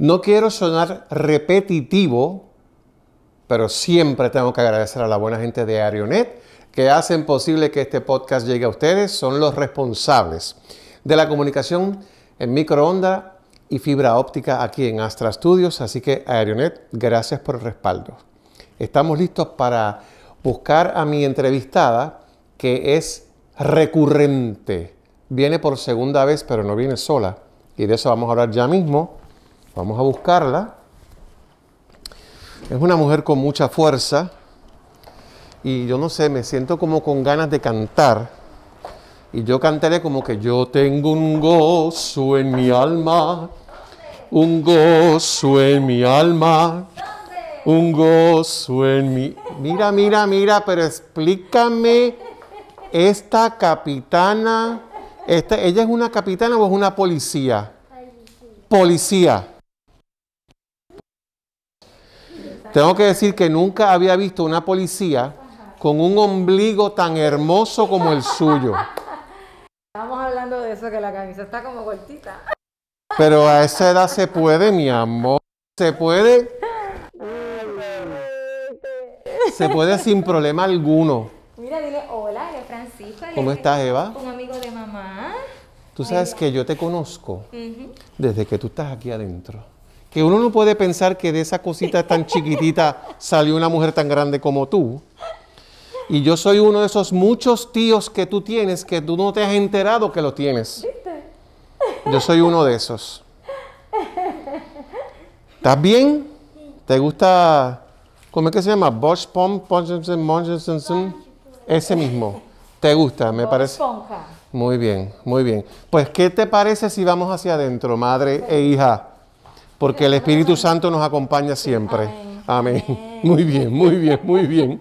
No quiero sonar repetitivo, pero siempre tengo que agradecer a la buena gente de Aerionet que hacen posible que este podcast llegue a ustedes. Son los responsables de la comunicación en microonda y fibra óptica aquí en Astra Studios. Así que Aerionet, gracias por el respaldo. Estamos listos para buscar a mi entrevistada que es recurrente. Viene por segunda vez, pero no viene sola. Y de eso vamos a hablar ya mismo. Vamos a buscarla. Es una mujer con mucha fuerza y yo no sé, me siento como con ganas de cantar. Y yo cantaré como que yo tengo un gozo en mi alma, un gozo en mi alma, un gozo en mi... Mira, mira, mira, pero explícame esta capitana, ¿ella es una capitana o es una policía? Policía. policía. Tengo que decir que nunca había visto una policía con un ombligo tan hermoso como el suyo. Estamos hablando de eso, que la camisa está como cortita. Pero a esa edad se puede, mi amor. Se puede. Se puede sin problema alguno. Mira, dile hola, eres Francisco. ¿Cómo estás, Eva? Un amigo de mamá. Tú sabes que yo te conozco desde que tú estás aquí adentro que uno no puede pensar que de esa cosita tan chiquitita salió una mujer tan grande como tú. Y yo soy uno de esos muchos tíos que tú tienes que tú no te has enterado que lo tienes. Yo soy uno de esos. ¿Estás bien? ¿Te gusta? ¿Cómo es que se llama? Bosch Pom, Ese mismo. ¿Te gusta? Me parece. Muy bien, muy bien. Pues, ¿qué te parece si vamos hacia adentro, madre e hija? porque el Espíritu Santo nos acompaña siempre. Amén. Muy bien, muy bien, muy bien.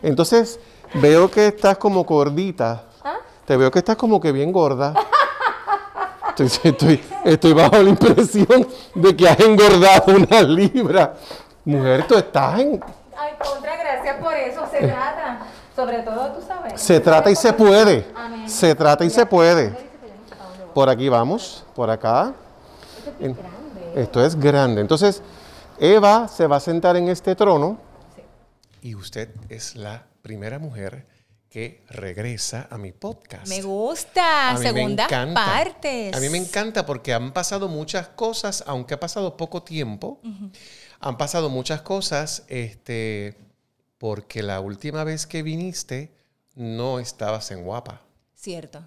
Entonces, veo que estás como gordita. ¿Ah? Te veo que estás como que bien gorda. Estoy, bajo la impresión de que has engordado una libra. Mujer, tú estás en... Ay, contra, gracias por eso, se trata. Sobre todo, tú sabes. Se trata y se puede. Se trata y se puede. Por aquí vamos, por acá. Este esto es grande. Entonces, Eva se va a sentar en este trono. Y usted es la primera mujer que regresa a mi podcast. Me gusta, segunda parte. A mí me encanta porque han pasado muchas cosas, aunque ha pasado poco tiempo, han pasado muchas cosas, este, porque la última vez que viniste no estabas en Guapa. Cierto.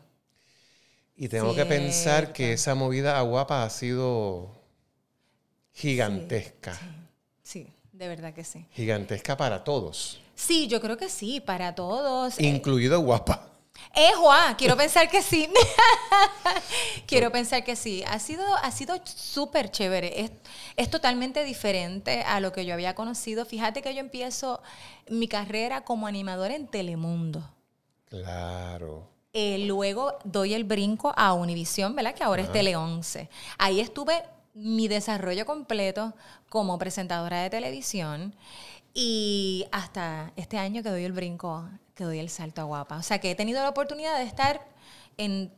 Y tengo que pensar que esa movida a Guapa ha sido gigantesca. Sí, de verdad que sí. Gigantesca para todos. Sí, yo creo que sí, para todos. Eh, Incluido guapa. Eh, Juan, quiero pensar que sí. quiero pensar que sí. Ha sido ha sido súper chévere. Es, totalmente diferente a lo que yo había conocido. Fíjate que yo empiezo mi carrera como animador en Telemundo. Claro. Eh, luego doy el brinco a Univisión, ¿verdad? Que ahora es Tele 11. Ahí estuve mi desarrollo completo como presentadora de televisión y hasta este año que doy el brinco, que doy el salto a guapa. O sea que he tenido la oportunidad de estar en...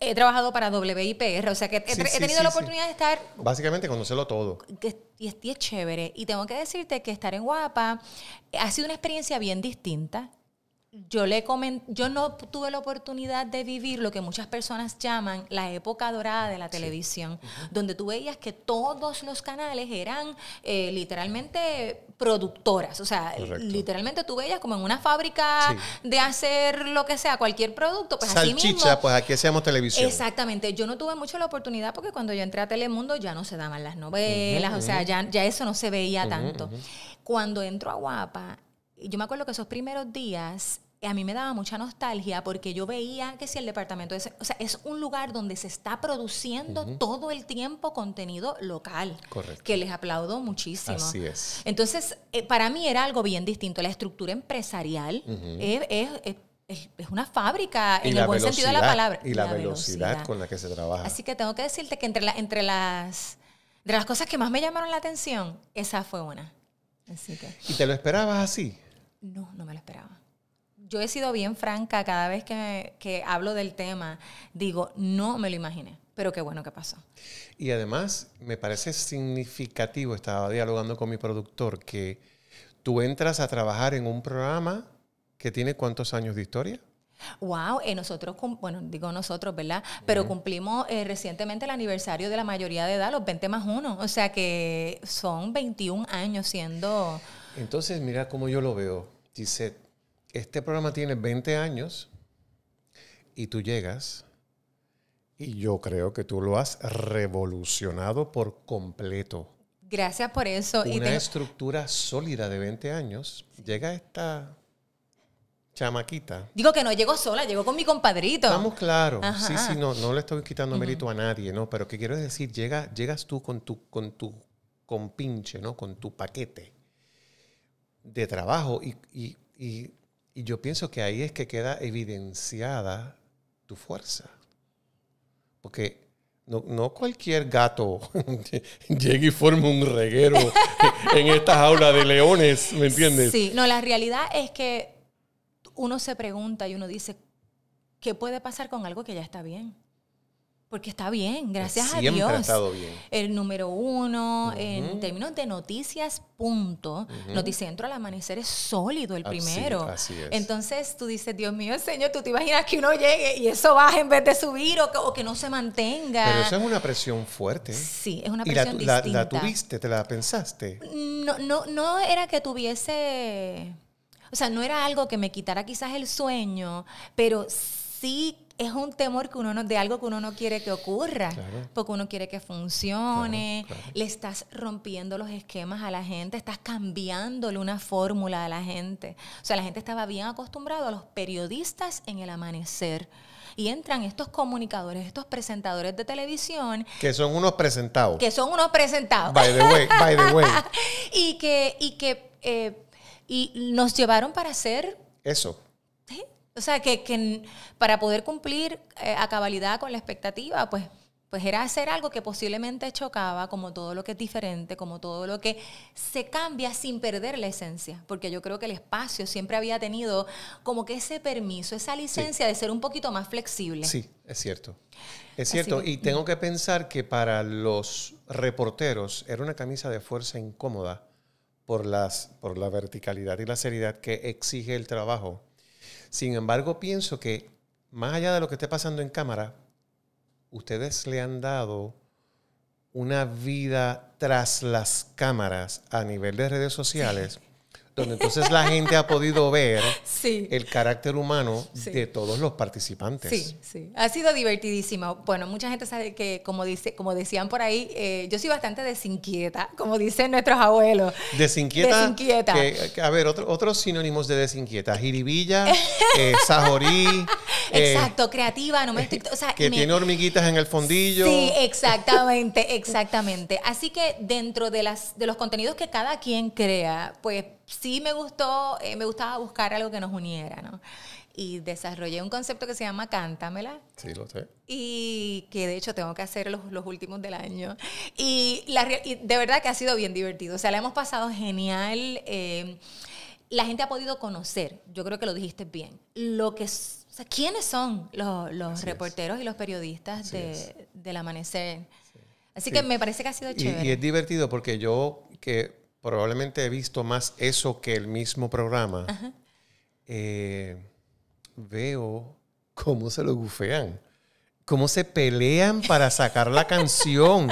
He trabajado para WIPR, o sea que he, tenido la oportunidad de estar... Básicamente conocerlo todo. y, es, y es chévere. Y tengo que decirte que estar en Guapa ha sido una experiencia bien distinta yo, le yo no tuve la oportunidad de vivir lo que muchas personas llaman la época dorada de la televisión, donde tú veías que todos los canales eran eh, literalmente productoras, o sea, literalmente tú veías como en una fábrica de hacer lo que sea, cualquier producto, pues Salchicha, pues aquí hacíamos televisión. Exactamente, yo no tuve mucho la oportunidad porque cuando yo entré a Telemundo ya no se daban las novelas, o sea, ya, ya, eso no se veía tanto. Cuando entro a Guapa, yo me acuerdo que esos primeros días eh, a mí me daba mucha nostalgia porque yo veía que si el departamento es, o sea, es un lugar donde se está produciendo todo el tiempo contenido local. Correcto. Que les aplaudo muchísimo. Así es. Entonces, eh, para mí era algo bien distinto. La estructura empresarial eh, es, es, es una fábrica en el buen sentido de la palabra. Y la, velocidad, con la que se trabaja. Así que tengo que decirte que entre, la, entre las, de las cosas que más me llamaron la atención, esa fue una. ¿Y te lo esperabas así? no, no me lo esperaba. Yo he sido bien franca cada vez que, hablo del tema, digo, no me lo imaginé, pero qué bueno que pasó. Y además, me parece significativo, estaba dialogando con mi productor, que tú entras a trabajar en un programa que tiene cuántos años de historia. Wow, En eh, nosotros, bueno, digo nosotros, ¿verdad? Pero cumplimos eh, recientemente el aniversario de la mayoría de edad, los 20 más 1, o sea que son 21 años siendo entonces, mira cómo yo lo veo. Dice, este programa tiene 20 años y tú llegas y yo creo que tú lo has revolucionado por completo. Gracias por eso. Una y una estructura sólida de 20 años. Llega esta chamaquita. Digo que no llegó sola, llegó con mi compadrito. Estamos claros. Sí, sí, no, no le estoy quitando mérito a nadie, ¿no? Pero qué quiero decir, llega, llegas tú con tu, con tu compinche, ¿no? Con tu paquete de trabajo. Y, yo pienso que ahí es que queda evidenciada tu fuerza. Porque no, cualquier gato llega y forma un reguero en estas aulas de leones, ¿me entiendes? Sí, no, la realidad es que uno se pregunta y uno dice, ¿qué puede pasar con algo que ya está bien? Porque está bien, gracias a Dios. Ha estado bien. El número uno, en términos de noticias, punto. Noticias Noticentro al amanecer es sólido el primero. Así, es. Entonces tú dices, Dios mío, Señor, tú te imaginas que uno llegue y eso baja en vez de subir o que, no se mantenga. Pero eso es una presión fuerte. Sí, es una presión ¿Y la, distinta. la tuviste, te la pensaste? No, no, no era que tuviese. O sea, no era algo que me quitara quizás el sueño, pero sí es un temor que uno no, de algo que uno no quiere que ocurra, porque uno quiere que funcione, le estás rompiendo los esquemas a la gente, estás cambiándole una fórmula a la gente. O sea, la gente estaba bien acostumbrada a los periodistas en el amanecer. Y entran estos comunicadores, estos presentadores de televisión. Que son unos presentados. Que son unos presentados. By the way, by the way. y que, y que eh, y nos llevaron para hacer... Eso o sea, que, para poder cumplir eh, a cabalidad con la expectativa, pues, pues era hacer algo que posiblemente chocaba, como todo lo que es diferente, como todo lo que se cambia sin perder la esencia, porque yo creo que el espacio siempre había tenido como que ese permiso, esa licencia de ser un poquito más flexible. Sí, es cierto. Es cierto, y tengo que pensar que para los reporteros era una camisa de fuerza incómoda por, las, por la verticalidad y la seriedad que exige el trabajo sin embargo, pienso que más allá de lo que esté pasando en cámara, ustedes le han dado una vida tras las cámaras a nivel de redes sociales donde entonces la gente ha podido ver el carácter humano de todos los participantes. Sí, sí. Ha sido divertidísimo. Bueno, mucha gente sabe que, como, dice, como decían por ahí, eh, yo soy bastante desinquieta, como dicen nuestros abuelos. Desinquieta. Desinquieta. a ver, otros sinónimos de desinquieta. Jiribilla, eh, sajorí. Eh, exacto, creativa, no me estoy... que tiene hormiguitas en el fondillo. Sí, exactamente, exactamente. Así que dentro de, las, de los contenidos que cada quien crea, pues sí me gustó, eh, me gustaba buscar algo que nos uniera, ¿no? Y desarrollé un concepto que se llama Cántamela. Sí, lo sé. Y que de hecho tengo que hacer los, últimos del año. Y, de verdad que ha sido bien divertido. O sea, la hemos pasado genial. Eh, la gente ha podido conocer, yo creo que lo dijiste bien, lo que, o quiénes son los, reporteros y los periodistas del amanecer. Así que me parece que ha sido chévere. Y, y es divertido porque yo que probablemente he visto más eso que el mismo programa, eh, veo cómo se lo bufean, cómo se pelean para sacar la canción.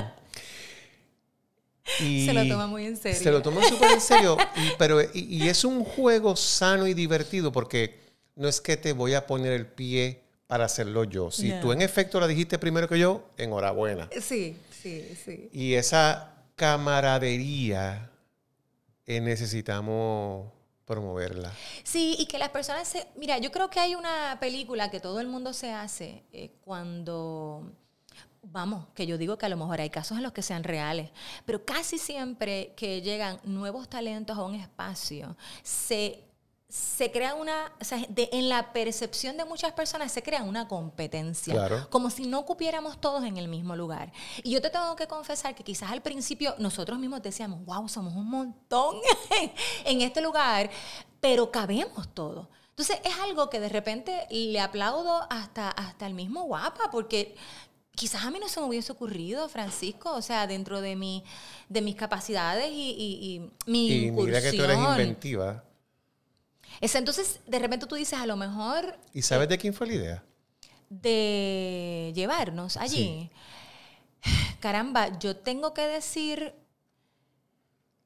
se lo toma muy en serio. Se lo toma súper en serio, y, pero, y, es un juego sano y divertido porque no es que te voy a poner el pie para hacerlo yo. Si tú en efecto la dijiste primero que yo, enhorabuena. Sí, sí, sí. Y esa camaradería necesitamos promoverla. Sí, y que las personas se... Mira, yo creo que hay una película que todo el mundo se hace eh, cuando... Vamos, que yo digo que a lo mejor hay casos en los que sean reales, pero casi siempre que llegan nuevos talentos a un espacio, se se crea una, o sea, de, en la percepción de muchas personas se crea una competencia, claro. como si no cupiéramos todos en el mismo lugar. Y yo te tengo que confesar que quizás al principio nosotros mismos decíamos, wow, somos un montón en este lugar, pero cabemos todos. Entonces es algo que de repente le aplaudo hasta, hasta el mismo guapa, porque quizás a mí no se me hubiese ocurrido, Francisco, o sea, dentro de, mi, de mis capacidades y, y mi... Y mira que tú eres inventiva entonces, de repente tú dices, a lo mejor... ¿Y sabes eh, de quién fue la idea? De llevarnos allí. Caramba, yo tengo que decir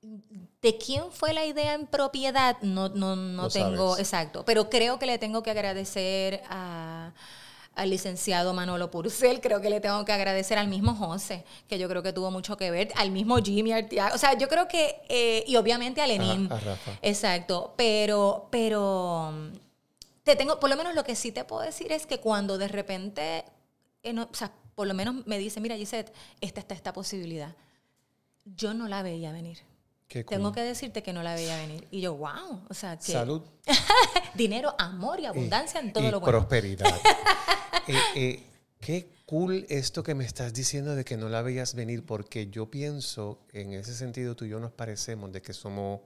de quién fue la idea en propiedad, no, no, no tengo, exacto, pero creo que le tengo que agradecer a al licenciado Manolo Purcell, creo que le tengo que agradecer al mismo José, que yo creo que tuvo mucho que ver, al mismo Jimmy Artiaga, o sea, yo creo que, eh, y obviamente a Lenín. Exacto, pero, pero te tengo, por lo menos lo que sí te puedo decir es que cuando de repente, eh, o sea, por lo menos me dice, mira Gisette, esta está esta posibilidad. Yo no la veía venir. Tengo que decirte que no la veía venir. Y yo, wow, o sea, que... Salud. dinero, amor y abundancia en todo lo bueno. prosperidad. Eh, eh, qué cool esto que me estás diciendo de que no la veías venir, porque yo pienso, en ese sentido, tú y yo nos parecemos de que somos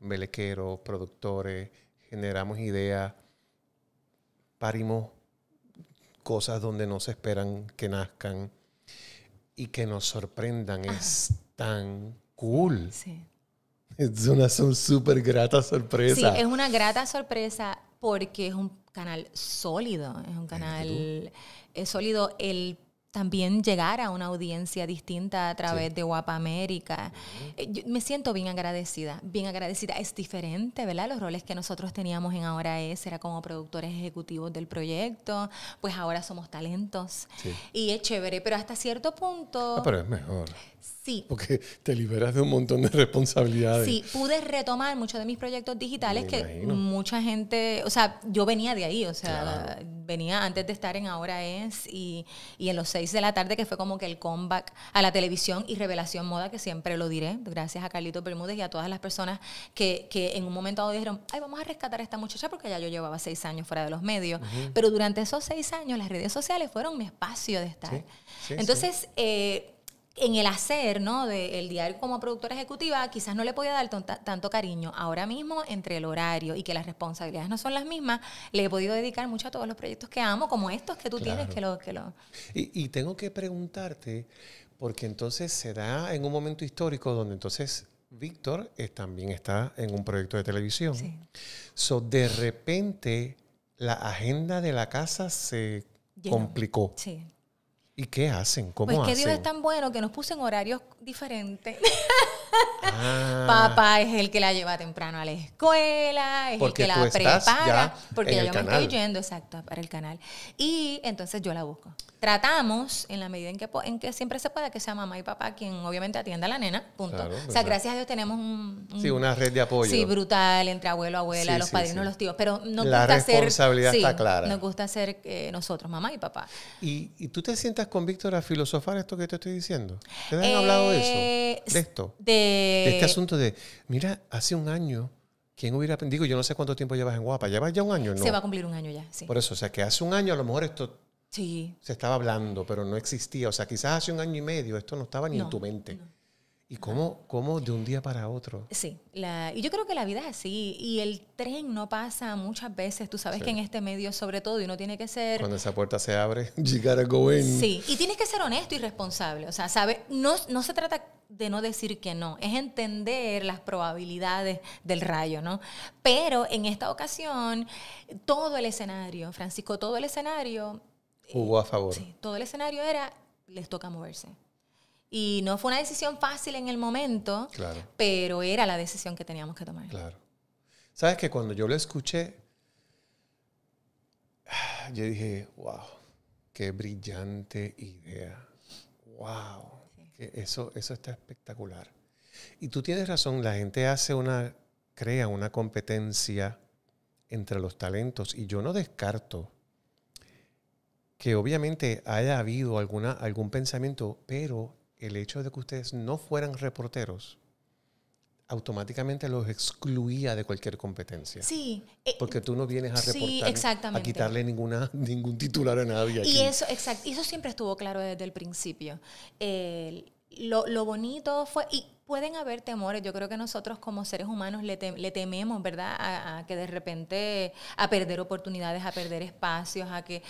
melequeros, productores, generamos ideas, parimos cosas donde no se esperan que nazcan y que nos sorprendan. Es tan cool. Sí. Es una súper grata sorpresa. Sí, es una grata sorpresa porque es un canal sólido, es un canal sólido el también llegar a una audiencia distinta a través de Guapa América. Eh, me siento bien agradecida, bien agradecida. Es diferente, ¿verdad? Los roles que nosotros teníamos en Ahora Es, era como productores ejecutivos del proyecto, pues ahora somos talentos. Y es chévere, pero hasta cierto punto... Ah, pero es mejor. Sí. Porque te liberas de un montón de responsabilidades. Sí, pude retomar muchos de mis proyectos digitales que mucha gente, o sea, yo venía de ahí, o sea, venía antes de estar en Ahora Es y, y en los seis de la tarde, que fue como que el comeback a la televisión y revelación moda, que siempre lo diré, gracias a Carlitos Bermúdez y a todas las personas que, que en un momento dado dijeron, ay, vamos a rescatar a esta muchacha porque ya yo llevaba seis años fuera de los medios, pero durante esos seis años las redes sociales fueron mi espacio de estar. Entonces, eh, en el hacer, ¿no? Del diario como productora ejecutiva, quizás no le podía dar tanto cariño. Ahora mismo, entre el horario y que las responsabilidades no son las mismas, le he podido dedicar mucho a todos los proyectos que amo, como estos que tú tienes, que lo... Que lo... Y, tengo que preguntarte, porque entonces se da en un momento histórico donde entonces Víctor también está en un proyecto de televisión. Sí. So, de repente, la agenda de la casa se complicó. Sí. ¿Y qué hacen? ¿Cómo pues que Dios es tan bueno que nos pusen en horarios diferentes. Ah. Papá es el que la lleva temprano a la escuela, es el que la prepara, porque yo me estoy yendo exacto para el canal. Y entonces yo la busco. Tratamos, en la medida en que, siempre se pueda, que sea mamá y papá quien obviamente atienda a la nena, punto. o sea, gracias a Dios tenemos una red de apoyo. Sí, brutal, entre abuelo, abuela, los padrinos, los tíos, pero nos gusta ser... La responsabilidad está clara. Nos gusta ser eh, nosotros, mamá y papá. ¿Y, tú te sientas con Víctor a filosofar esto que te estoy diciendo? ¿Te han hablado de eso? Eh, ¿De esto? este asunto de, mira, hace un año, ¿quién hubiera Digo, yo no sé cuánto tiempo llevas en Guapa, llevas ya un año, ¿no? Se va a cumplir un año ya, sí. Por eso, o sea, que hace un año a lo mejor esto sí. se estaba hablando, pero no existía. O sea, quizás hace un año y medio esto no estaba ni en tu mente. ¿Y cómo, cómo de un día para otro? Sí, y yo creo que la vida es así. Y el tren no pasa muchas veces. Tú sabes que en este medio, sobre todo, y uno tiene que ser. Cuando esa puerta se abre, llegar a go in. Sí, y tienes que ser honesto y responsable. O sea, sabe, No, no se trata de no decir que no, es entender las probabilidades del rayo, ¿no? Pero en esta ocasión, todo el escenario, Francisco, todo el escenario. Jugó a favor. Sí, todo el escenario era les toca moverse. Y no fue una decisión fácil en el momento, pero era la decisión que teníamos que tomar. Claro. Sabes que cuando yo lo escuché, yo dije, wow, qué brillante idea. Wow, eso, eso está espectacular. Y tú tienes razón, la gente hace una, crea una competencia entre los talentos y yo no descarto que obviamente haya habido alguna, algún pensamiento, pero el hecho de que ustedes no fueran reporteros automáticamente los excluía de cualquier competencia. Sí. Eh, porque tú no vienes a reportar, a quitarle ninguna, ningún titular a nadie. Aquí. Y eso, exacto, eso siempre estuvo claro desde el principio. lo, bonito fue, y pueden haber temores, yo creo que nosotros como seres humanos le, tememos, ¿verdad? a, que de repente, a perder oportunidades, a perder espacios, a que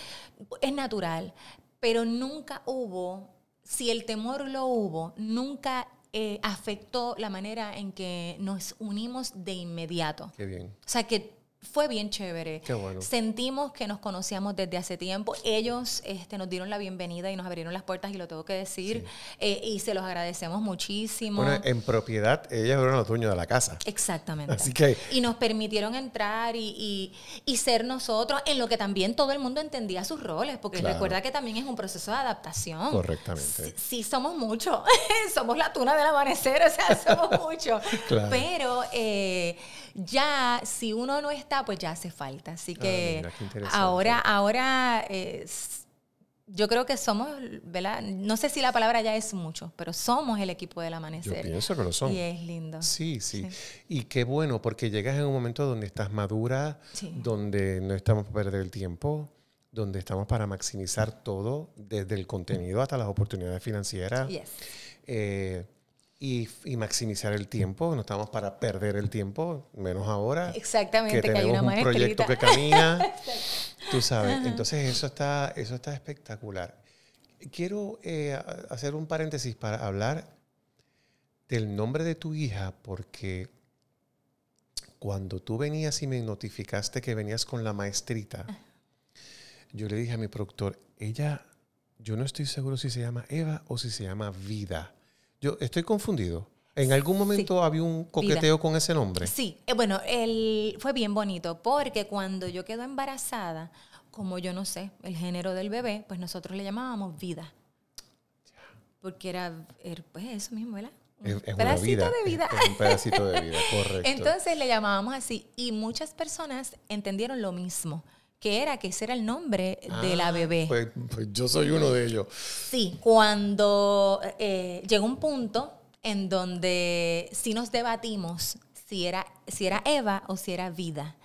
es natural, pero nunca hubo si el temor lo hubo, nunca eh, afectó la manera en que nos unimos de inmediato. Qué bien. O sea, que fue bien chévere. Qué bueno. Sentimos que nos conocíamos desde hace tiempo. Ellos este, nos dieron la bienvenida y nos abrieron las puertas, y lo tengo que decir. Eh, y se los agradecemos muchísimo. Bueno, en propiedad, ellas eran los dueños de la casa. Exactamente. Así que... Y nos permitieron entrar y, ser nosotros, en lo que también todo el mundo entendía sus roles, porque recuerda que también es un proceso de adaptación. Correctamente. Sí, somos muchos. somos la tuna del amanecer, o sea, somos muchos. Pero. Eh, ya si uno no está, pues ya hace falta. Así ah, que ahora, ahora yo creo que somos, ¿verdad? No sé si la palabra ya es mucho, pero somos el equipo del amanecer. Yo pienso que lo Y es lindo. Sí, sí, Y qué bueno, porque llegas en un momento donde estás madura, donde no estamos para perder el tiempo, donde estamos para maximizar todo, desde el contenido hasta las oportunidades financieras. Eh, y, maximizar el tiempo. No estamos para perder el tiempo, menos ahora. Exactamente, que, tenemos que hay un proyecto que camina. tú sabes. Entonces, eso está, eso está espectacular. Quiero eh, hacer un paréntesis para hablar del nombre de tu hija, porque cuando tú venías y me notificaste que venías con la maestrita, yo le dije a mi productor, ella, yo no estoy seguro si se llama Eva o si se llama Vida. Yo estoy confundido. ¿En algún momento había un coqueteo con ese nombre? Sí, eh, bueno, el, fue bien bonito porque cuando yo quedo embarazada, como yo no sé el género del bebé, pues nosotros le llamábamos vida. Porque era, er, pues eso mismo, ¿verdad? Un es, Un pedacito de vida. Es, un pedacito de vida, correcto. Entonces le llamábamos así y muchas personas entendieron lo mismo que era que ese era el nombre de la ah, bebé. Pues, pues, yo soy uno de ellos. Sí, cuando eh, llegó un punto en donde sí nos debatimos si era, si era Eva o si era vida.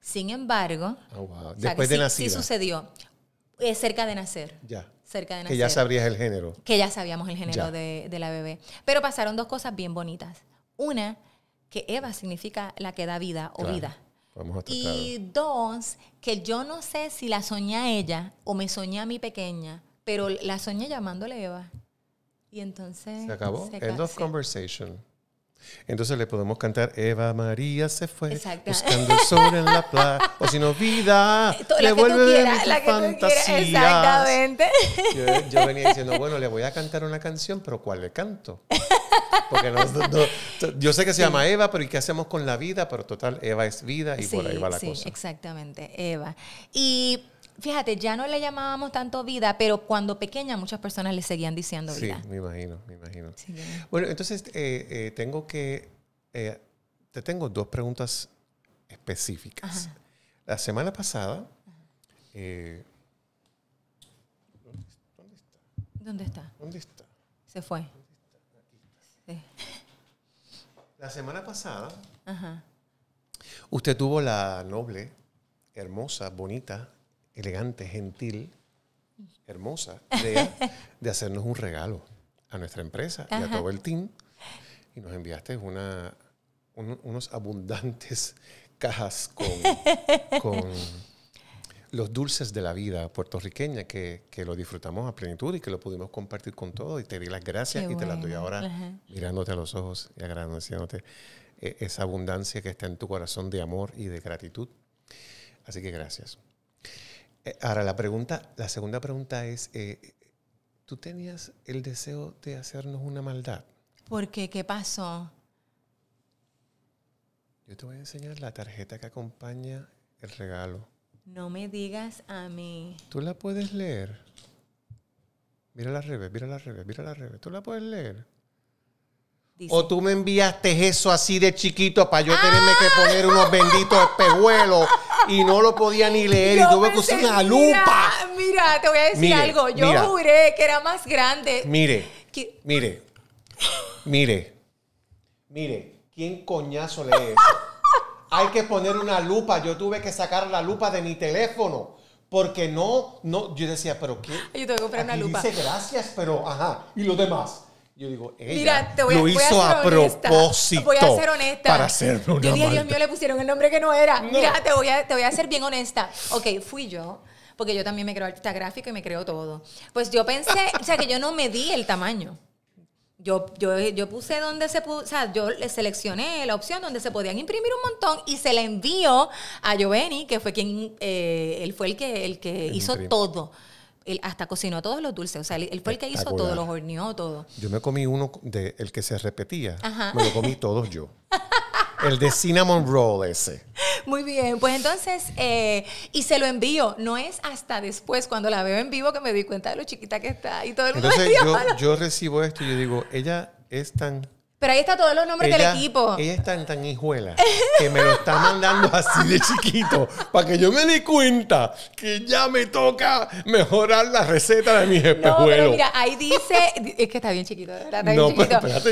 Sin embargo, ah, después de sí, sucedió eh, cerca de nacer. Ya. Cerca de nacer. Que ya sabrías el género. Que ya sabíamos el género de, la bebé. Pero pasaron dos cosas bien bonitas. Una, que Eva significa la que da vida o vida. Y dos, que yo no sé si la soñé a ella o me soñé a mi pequeña, pero la soñé llamándole Eva. Y entonces... Se acabó. End of conversation. Entonces le podemos cantar Eva María se fue Exacto. buscando el sol en la playa o si no vida eh, le vuelve de fantasía Exactamente. yo venía diciendo, bueno, le voy a cantar una canción, pero ¿cuál le canto? Porque yo sé que se llama Eva, pero ¿y qué hacemos con la vida? Pero total, Eva es vida y por ahí va la sí, Exactamente, Eva. Y fíjate, ya no le llamábamos tanto vida, pero cuando pequeña muchas personas le seguían diciendo vida. Sí, me imagino, me imagino. bueno, entonces eh, eh, tengo que, eh, te tengo dos preguntas específicas. La semana pasada... ¿Dónde está? ¿Dónde está? ¿Dónde está? Se fue. La semana pasada, usted tuvo la noble, hermosa, bonita, elegante, gentil, hermosa idea de hacernos un regalo a nuestra empresa y a todo el team. Y nos enviaste una, unos abundantes cajas con los dulces de la vida puertorriqueña que, lo disfrutamos a plenitud y que lo pudimos compartir con todos. Y te di las gracias y te las doy ahora mirándote a los ojos y agradeciéndote eh, esa abundancia que está en tu corazón de amor y de gratitud. Así que gracias. Eh, ahora, la, pregunta, la segunda pregunta es, eh, ¿tú tenías el deseo de hacernos una maldad? ¿Por qué? ¿Qué pasó? Yo te voy a enseñar la tarjeta que acompaña el regalo. No me digas a mí. ¿Tú la puedes leer? Mira la revés, mira la revés, mira la revés. ¿Tú la puedes leer? O tú me enviaste eso así de chiquito para yo tenerme que ¡Ah! poner unos benditos espejuelos y no lo podía ni leer y tuve que usar una lupa. Mira, te voy a decir algo. Yo juré que era más grande. Mire, mire, mire, mire, ¿quién coñazo lee eso? Hay que poner una lupa. Yo tuve que sacar la lupa de mi teléfono. Porque no, no, yo decía, pero qué. Yo tengo que comprar una lupa. Dice gracias, pero ajá. ¿Y los demás? Yo digo, ella Mira, te voy, lo hizo a, ser a propósito. Voy a ser honesta. Para ser una Yo Dios mío, le pusieron el nombre que no era. Mira, te voy, a, te voy a ser bien honesta. Ok, fui yo porque yo también me creo artista gráfico y me creo todo. Pues yo pensé, o sea, que yo no medí el tamaño. Yo, yo, puse donde se puso, o sea, yo le seleccioné la opción donde se podían imprimir un montón y se le envió a Giovanni, que fue quien, eh, él fue el que, el que hizo todo. Él hasta cocinó todos los dulces. O sea, él fue el que hizo todo, los horneó todo. Yo me comí uno de el que se repetía. Me lo comí todos yo. el de cinnamon roll ese. Muy bien, pues entonces, eh, y se lo envío. No es hasta después, cuando la veo en vivo, que me di cuenta de lo chiquita que está. Y todo el mundo yo recibo esto y yo digo, ella es tan pero ahí están todos los nombres del equipo. Ella está en tan hijuela que me lo está mandando así de chiquito para que yo me dé cuenta que ya me toca mejorar la receta de mis espejuelos. mira, ahí dice, es que está bien chiquito, está bien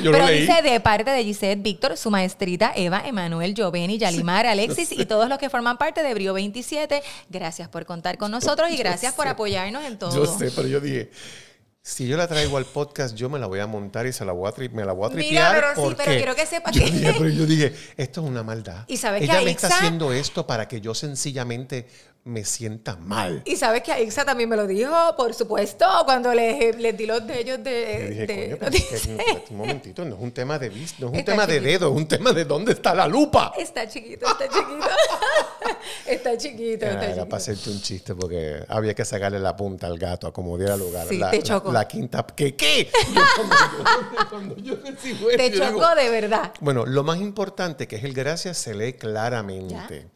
Pero, dice de parte de Gisette Víctor, su maestrita Eva, Emanuel, Joveni, Yalimar, Alexis y todos los que forman parte de Brio 27. Gracias por contar con nosotros y gracias por apoyarnos en todo. Yo sé, pero yo dije si yo la traigo al podcast, yo me la voy a montar y se la voy a, me la voy a tripear. Mira, pero, sí, pero quiero que sepa que... dije, pero yo dije, esto es una maldad. Y sabes Ella me está haciendo esto para que yo sencillamente me sienta mal. Y sabes que Ixa también me lo dijo, por supuesto, cuando le di los de ellos de... un momentito, no es un tema de vista no es un tema de dedo, es un tema de dónde está la lupa. Está chiquito, está chiquito. está chiquito, está chiquito. para hacerte un chiste porque había que sacarle la punta al gato, acomodar el lugar. la, La, quinta... ¿Qué? ¿Qué? cuando yo, te chocó de verdad. Bueno, lo más importante que es el gracias se lee claramente.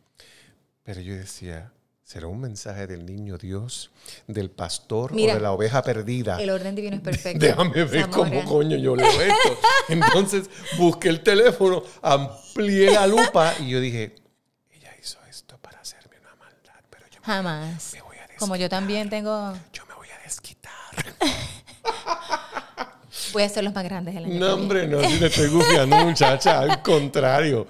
Pero yo decía ¿Será un mensaje del niño Dios, del pastor o de la oveja perdida? El orden divino es perfecto. Déjame ver cómo coño yo leo esto. Entonces busqué el teléfono, amplié la lupa y yo dije, ella hizo esto para hacerme una maldad, pero yo jamás. Me voy a desquitar. Como yo también tengo... Yo me voy a desquitar. Voy a ser los más grandes del año. No, hombre, no, si te estoy gufiando, muchacha. Al contrario.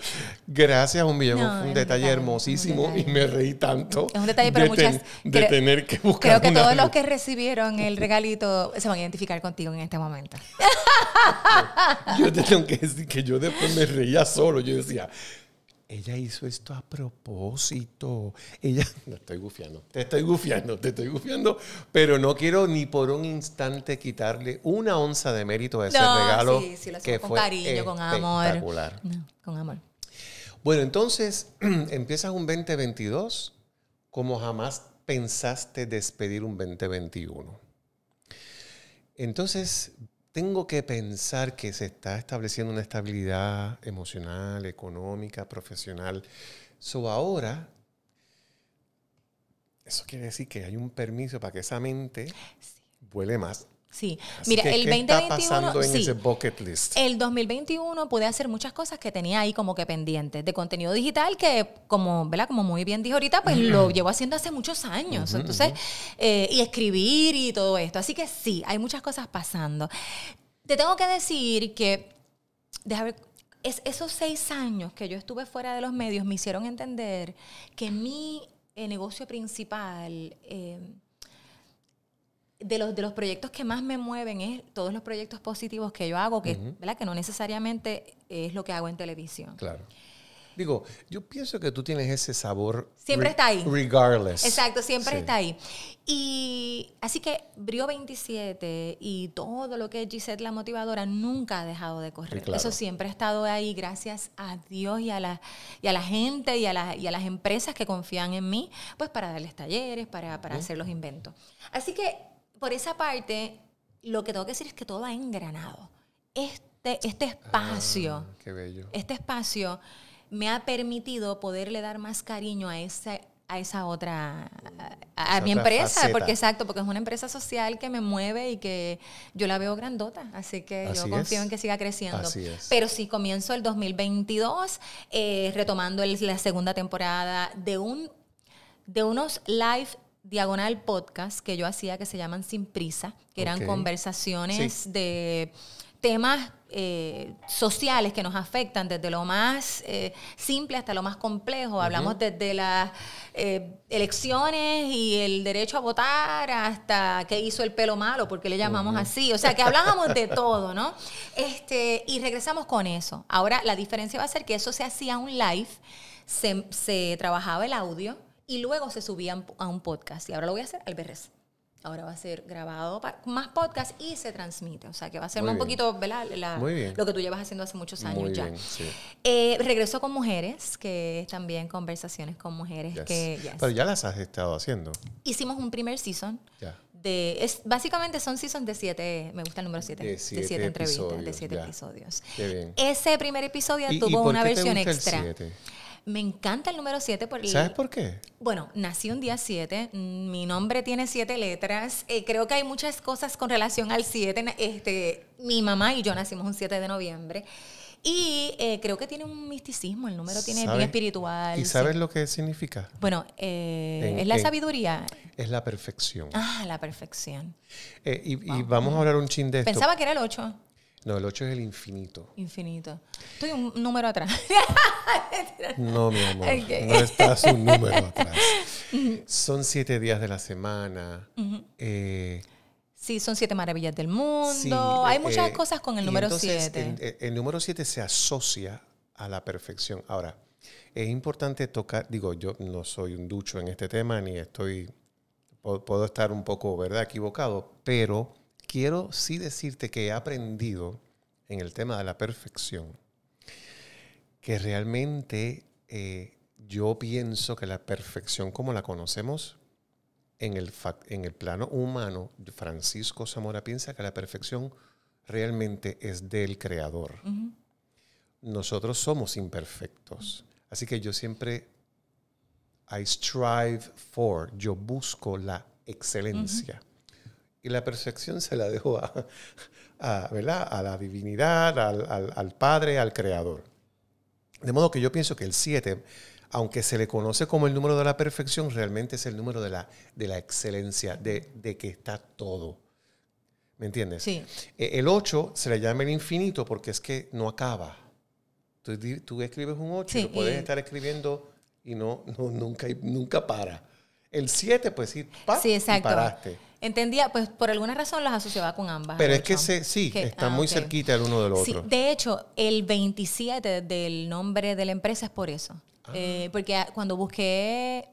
Gracias, un millón un detalle hermosísimo y me reí tanto. Es un detalle, pero de de tener que buscar. Creo que todos los que recibieron el regalito se van a identificar contigo en este momento. yo tengo que decir que yo después me reía solo. Yo decía ella hizo esto a propósito. Ella, no estoy gufiando, te estoy gufiando, te estoy gufiando, pero no quiero ni por un instante quitarle una onza de mérito a ese regalo. Sí, sí, lo que con fue cariño, con amor. con amor. Bueno, entonces empiezas un 2022 como jamás pensaste despedir un 2021. Entonces tengo que pensar que se está estableciendo una estabilidad emocional, económica, profesional. So ahora, eso quiere decir que hay un permiso para que esa mente vuele más. Sí, mira, el 2021 El 2021 pude hacer muchas cosas que tenía ahí como que pendientes de contenido digital que como, ¿verdad? Como muy bien dijo ahorita, pues lo llevo haciendo hace muchos años. Entonces, eh, y escribir y todo esto. Así que sí, hay muchas cosas pasando. Te tengo que decir que déjame es, esos seis años que yo estuve fuera de los medios me hicieron entender que mi eh, negocio principal eh, de los, de los proyectos que más me mueven es todos los proyectos positivos que yo hago, que, ¿verdad? que no necesariamente es lo que hago en televisión. Claro. Digo, yo pienso que tú tienes ese sabor. Siempre está ahí. Regardless. Exacto, siempre está ahí. Y así que Brio 27 y todo lo que es Gisette la motivadora nunca ha dejado de correr. Eso siempre ha estado ahí gracias a Dios y a la, y a la gente y a, y a las empresas que confían en mí, pues para darles talleres, para, para hacer los inventos. Así que por esa parte, lo que tengo que decir es que todo va engranado. Este, este ah, espacio, este espacio me ha permitido poderle dar más cariño a ese a esa otra, a, mi empresa, porque exacto, porque es una empresa social que me mueve y que yo la veo grandota, así que yo confío en que siga creciendo. Pero sí comienzo el 2022 eh, retomando la segunda temporada de un de unos live diagonal podcast que yo hacía que se llaman Sin Prisa, que eran conversaciones de temas eh, sociales que nos afectan, desde lo más eh, simple hasta lo más complejo. Hablamos desde las eh, elecciones y el derecho a votar hasta qué hizo el pelo malo, porque le llamamos así. O sea, que hablábamos de todo, ¿no? Este, y regresamos con eso. Ahora, la diferencia va a ser que eso se hacía un live, se, se trabajaba el audio y luego se subían a un podcast. Y ahora lo voy a hacer al BRS. Ahora va a ser grabado más podcast y se transmite. O sea, que va a ser un poquito, lo que tú llevas haciendo hace muchos años ya. Eh, regreso con mujeres, que también conversaciones con mujeres. que Pero ya las has estado haciendo. Hicimos un primer season. De, es, básicamente son seasons de siete, me gusta el número siete, de siete, entrevistas, de siete episodios. Ese primer episodio tuvo una versión extra. Me encanta el número 7 ¿Sabes por qué? Bueno, nací un día 7, mm, mi nombre tiene 7 letras, eh, creo que hay muchas cosas con relación al 7. Este, mi mamá y yo nacimos un 7 de noviembre. Y eh, creo que tiene un misticismo, el número tiene bien espiritual. ¿Y sabes lo que significa? Bueno, eh, es la sabiduría. Es la perfección. Ah, la perfección. y, vamos a hablar un chin de esto. Pensaba que era el 8. No, el 8 es el infinito. Infinito. Estoy un número atrás. no, mi amor. No estás un número atrás. Son siete días de la semana. Eh, sí, son siete maravillas del mundo. Hay muchas eh, cosas con el número 7. El, número 7 se asocia a la perfección. Ahora, es importante tocar, digo, yo no soy un ducho en este tema, ni estoy, puedo, puedo estar un poco, ¿verdad?, equivocado, pero quiero sí decirte que he aprendido en el tema de la perfección, que realmente eh, yo pienso que la perfección como la conocemos en el, plano humano, Francisco Zamora piensa que la perfección realmente es del Creador. Nosotros somos imperfectos. Así que yo siempre, I strive for, yo busco la excelencia. Y la perfección se la dejó a, la divinidad, al, Padre, al Creador. De modo que yo pienso que el 7, aunque se le conoce como el número de la perfección, realmente es el número de la, de la excelencia, de, que está todo. ¿Me entiendes? Sí. E, el 8 se le llama el infinito porque es que no acaba. Tú, escribes un 8 y lo puedes estar escribiendo y nunca, nunca para. El 7, pues sí, pa, sí, exacto. paraste. Entendía, pues por alguna razón las asociaba con ambas. Pero es que se, sí, está ah, muy cerquita el uno del otro. de hecho, el 27 del nombre de la empresa es por eso. Ah. Eh, porque cuando busqué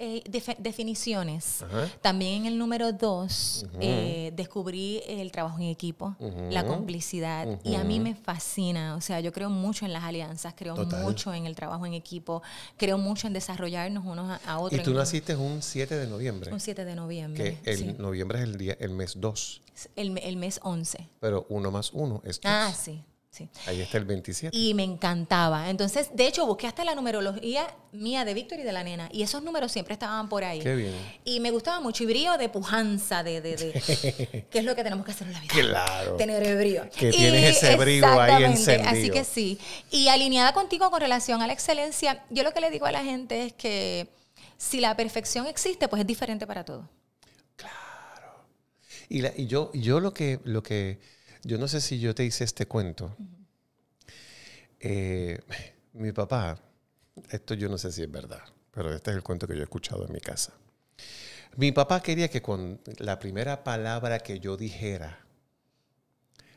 eh, definiciones. También en el número dos eh, descubrí el trabajo en equipo, la complicidad y a mí me fascina. O sea, yo creo mucho en las alianzas, creo mucho en el trabajo en equipo, creo mucho en desarrollarnos unos a, otros. Y tú naciste un 7 de noviembre. Un 7 de noviembre. Que el noviembre es el, día, el mes 2. El, mes 11. Pero uno más uno es Ah, sí. Ahí está el 27. Y me encantaba. Entonces, de hecho, busqué hasta la numerología mía de Víctor y de la nena. Y esos números siempre estaban por ahí. Qué bien. Y me gustaba mucho. Y brío de pujanza, de, qué es lo que tenemos que hacer en la vida. Claro. Tener el brío. Que y tienes ese brío ahí encendido. Así que sí. Y alineada contigo con relación a la excelencia, yo lo que le digo a la gente es que si la perfección existe, pues es diferente para todos. Claro. Y, y yo, yo lo que... Lo que yo no sé si yo te hice este cuento. Eh, mi papá, esto yo no sé si es verdad, pero este es el cuento que yo he escuchado en mi casa. Mi papá quería que con la primera palabra que yo dijera,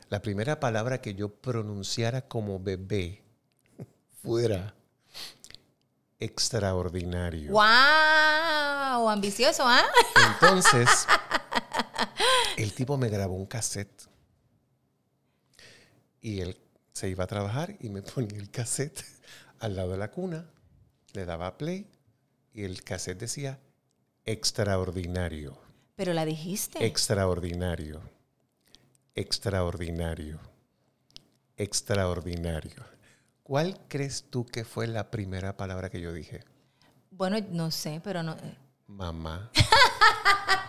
la primera palabra que yo pronunciara como bebé fuera extraordinario. ¡Wow! Ambicioso, ¿ah? Entonces, el tipo me grabó un cassette y él se iba a trabajar y me ponía el cassette al lado de la cuna, le daba play y el cassette decía extraordinario. Pero la dijiste. Extraordinario. Extraordinario. Extraordinario. ¿Cuál crees tú que fue la primera palabra que yo dije? Bueno, no sé, pero no. Eh. Mamá.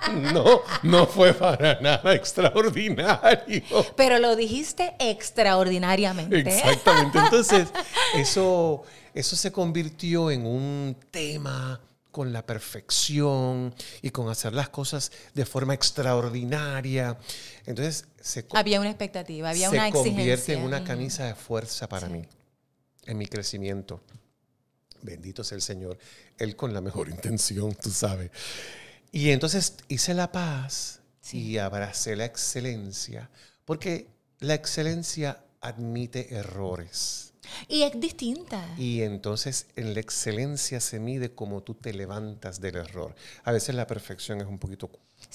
No, no fue para nada extraordinario. Pero lo dijiste extraordinariamente. ¿eh? Exactamente. Entonces, eso, eso se convirtió en un tema con la perfección y con hacer las cosas de forma extraordinaria. Entonces, se, había una expectativa, había una exigencia. Se convierte en una camisa de fuerza para mí, en mi crecimiento. Bendito sea el Señor, Él con la mejor intención, tú sabes. Y entonces hice la paz y abracé la excelencia, porque la excelencia admite errores. Y es distinta. Y entonces en la excelencia se mide como tú te levantas del error. A veces la perfección es un poquito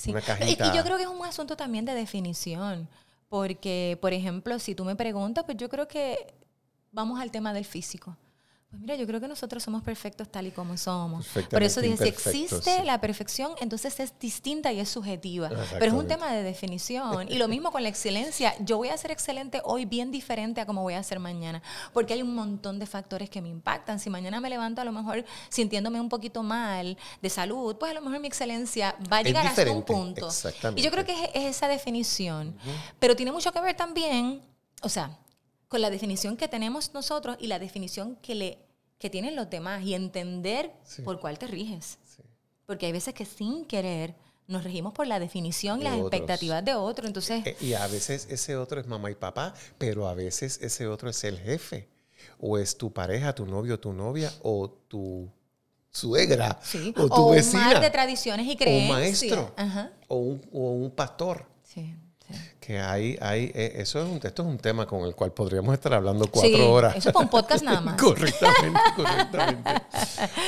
una cajita. y yo creo que es un asunto también de definición. Porque, por ejemplo, si tú me preguntas, pues yo creo que vamos al tema del físico. Pues mira, yo creo que nosotros somos perfectos tal y como somos. Por eso dije, si existe la perfección, entonces es distinta y es subjetiva. Pero es un tema de definición. Y lo mismo con la excelencia. Yo voy a ser excelente hoy bien diferente a como voy a ser mañana, porque hay un montón de factores que me impactan. Si mañana me levanto a lo mejor sintiéndome un poquito mal de salud, pues a lo mejor mi excelencia va a llegar hasta un punto. Y yo creo que es, esa definición. Pero tiene mucho que ver también, o sea, con la definición que tenemos nosotros y la definición que, le, tienen los demás y entender por cuál te riges. Porque hay veces que sin querer nos regimos por la definición y las expectativas de otro. Entonces, eh, y a veces ese otro es mamá y papá, pero a veces ese otro es el jefe, o es tu pareja, tu novio, tu novia, o tu suegra, o tu vecina. O un de tradiciones y creencias. O un maestro, o, un, o un pastor. Sí. Que hay, hay, eh, eso es un, esto es un tema con el cual podríamos estar hablando cuatro horas. Eso un podcast nada más. correctamente, correctamente.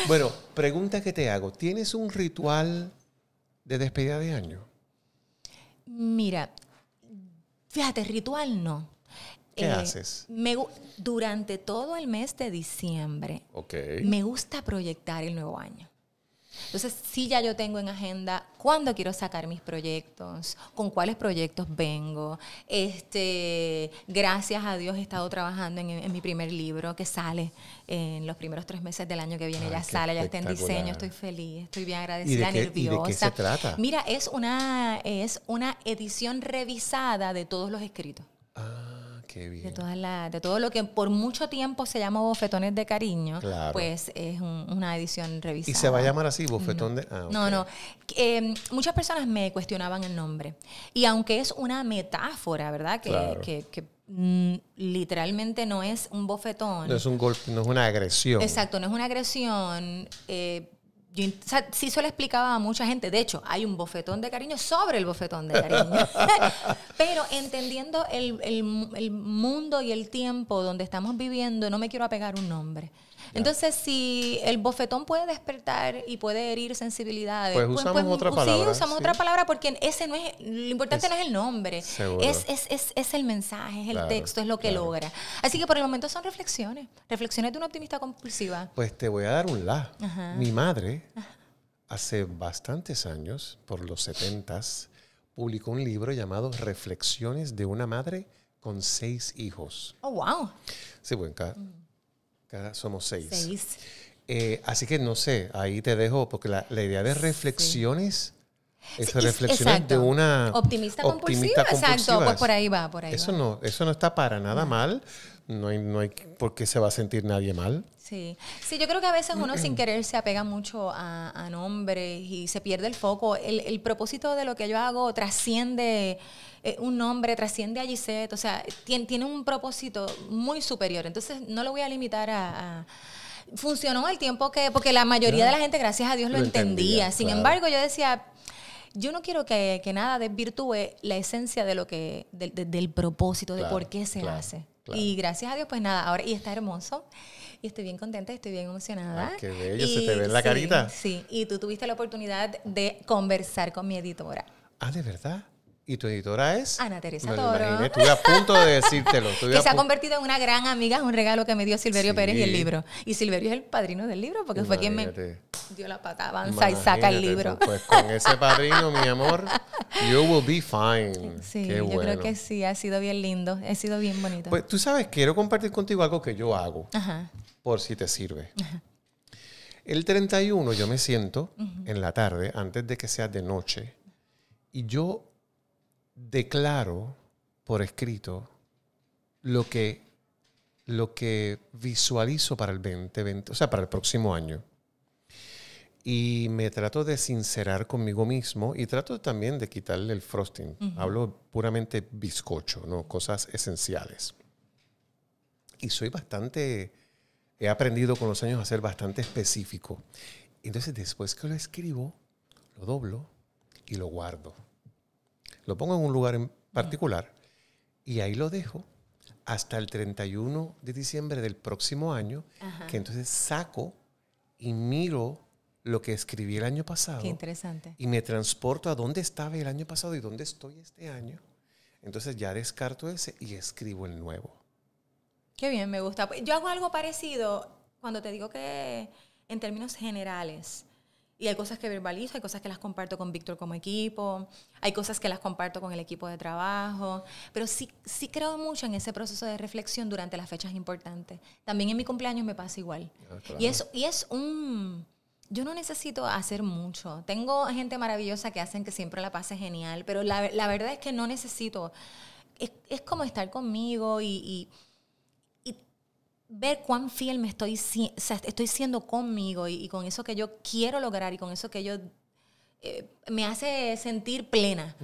bueno, pregunta que te hago. ¿Tienes un ritual de despedida de año? Mira, fíjate, ritual no. ¿Qué eh, haces? durante todo el mes de diciembre me gusta proyectar el nuevo año. Entonces, sí ya yo tengo en agenda cuándo quiero sacar mis proyectos, con cuáles proyectos vengo. Este, gracias a Dios he estado trabajando en, mi primer libro que sale en los primeros tres meses del año que viene. ya sale, ya está en diseño, estoy feliz, estoy bien agradecida, nerviosa. se trata? Mira, es es una edición revisada de todos los escritos. De, la, de todo lo que por mucho tiempo se llamó Bofetones de Cariño, pues es una edición revisada. ¿Y se va a llamar así, Bofetón de...? Ah, no, no. Eh, muchas personas me cuestionaban el nombre. Y aunque es una metáfora, ¿verdad? Que, mm, literalmente no es un bofetón. No es un golpe, no es una agresión. Exacto, no es una agresión. Eh, yo, sí se lo explicaba a mucha gente. De hecho, hay un bofetón de cariño sobre el bofetón de cariño. Pero entendiendo el, el, mundo y el tiempo donde estamos viviendo, no me quiero apegar un nombre. Entonces, si el bofetón puede despertar y puede herir sensibilidades, pues, pues usamos pues, otra palabra. Sí, usamos otra palabra porque ese no es, lo importante no es el nombre, es, es, el mensaje, es el texto, es lo que logra. Así que por el momento son reflexiones, reflexiones de una optimista compulsiva. Pues te voy a dar un la. Mi madre, hace bastantes años, por los setentas, publicó un libro llamado Reflexiones de una madre con seis hijos. Oh, wow. Sí, buen pues, somos seis. Eh, así que no sé, ahí te dejo, porque la, idea de reflexiones. Es de una optimista, compulsiva, Exacto, pues por ahí va, por ahí eso va. No, eso no está para nada mal, no hay, no hay por qué se va a sentir nadie mal. Sí, sí yo creo que a veces uno sin querer se apega mucho a, a nombres y se pierde el foco. El, el propósito de lo que yo hago trasciende eh, un nombre, trasciende a Gisette, o sea, tiene, un propósito muy superior. Entonces, no lo voy a limitar a, funcionó el tiempo que, porque la mayoría de la gente, gracias a Dios, lo, entendía. Sin embargo, yo decía, yo no quiero que, nada desvirtúe la esencia de lo que, del propósito, de por qué se hace. Y gracias a Dios, pues nada, ahora, y está hermoso. Y estoy bien contenta, estoy bien emocionada. Ah, qué bello, se te ve en la carita. Sí, y tú tuviste la oportunidad de conversar con mi editora. Ah, ¿de verdad? Y tu editora es. Ana Teresa Toro. Imaginé, estuve a punto de decírtelo. que se ha convertido en una gran amiga, es un regalo que me dio Silverio Pérez y el libro. Y Silverio es el padrino del libro porque fue quien me dio la pata, avanza y saca el libro. Pues, pues con ese padrino, mi amor, you will be fine. Sí, yo creo que sí, ha sido bien lindo, ha sido bien bonito. Pues tú sabes, quiero compartir contigo algo que yo hago, por si te sirve. Ajá. El 31 yo me siento en la tarde, antes de que sea de noche, y yo declaro por escrito lo que, lo que visualizo para el 2020, o sea, para el próximo año. Y me trato de sincerar conmigo mismo y trato también de quitarle el frosting. Hablo puramente bizcocho, ¿no? Cosas esenciales. Y soy bastante, he aprendido con los años a ser bastante específico. Entonces después que lo escribo, lo doblo y lo guardo lo pongo en un lugar en particular y ahí lo dejo hasta el 31 de diciembre del próximo año, que entonces saco y miro lo que escribí el año pasado. Qué interesante. Y me transporto a dónde estaba el año pasado y dónde estoy este año. Entonces ya descarto ese y escribo el nuevo. Qué bien, me gusta. Yo hago algo parecido cuando te digo que en términos generales, y hay cosas que verbalizo, hay cosas que las comparto con Víctor como equipo, hay cosas que las comparto con el equipo de trabajo, pero sí, sí creo mucho en ese proceso de reflexión durante las fechas importantes. También en mi cumpleaños me pasa igual. Ah, y, es, y es un... Yo no necesito hacer mucho. Tengo gente maravillosa que hacen que siempre la pase genial, pero la, la verdad es que no necesito... Es, es como estar conmigo y ver cuán fiel me estoy, estoy siendo conmigo y, con eso que yo quiero lograr y con eso que yo eh, me hace sentir plena.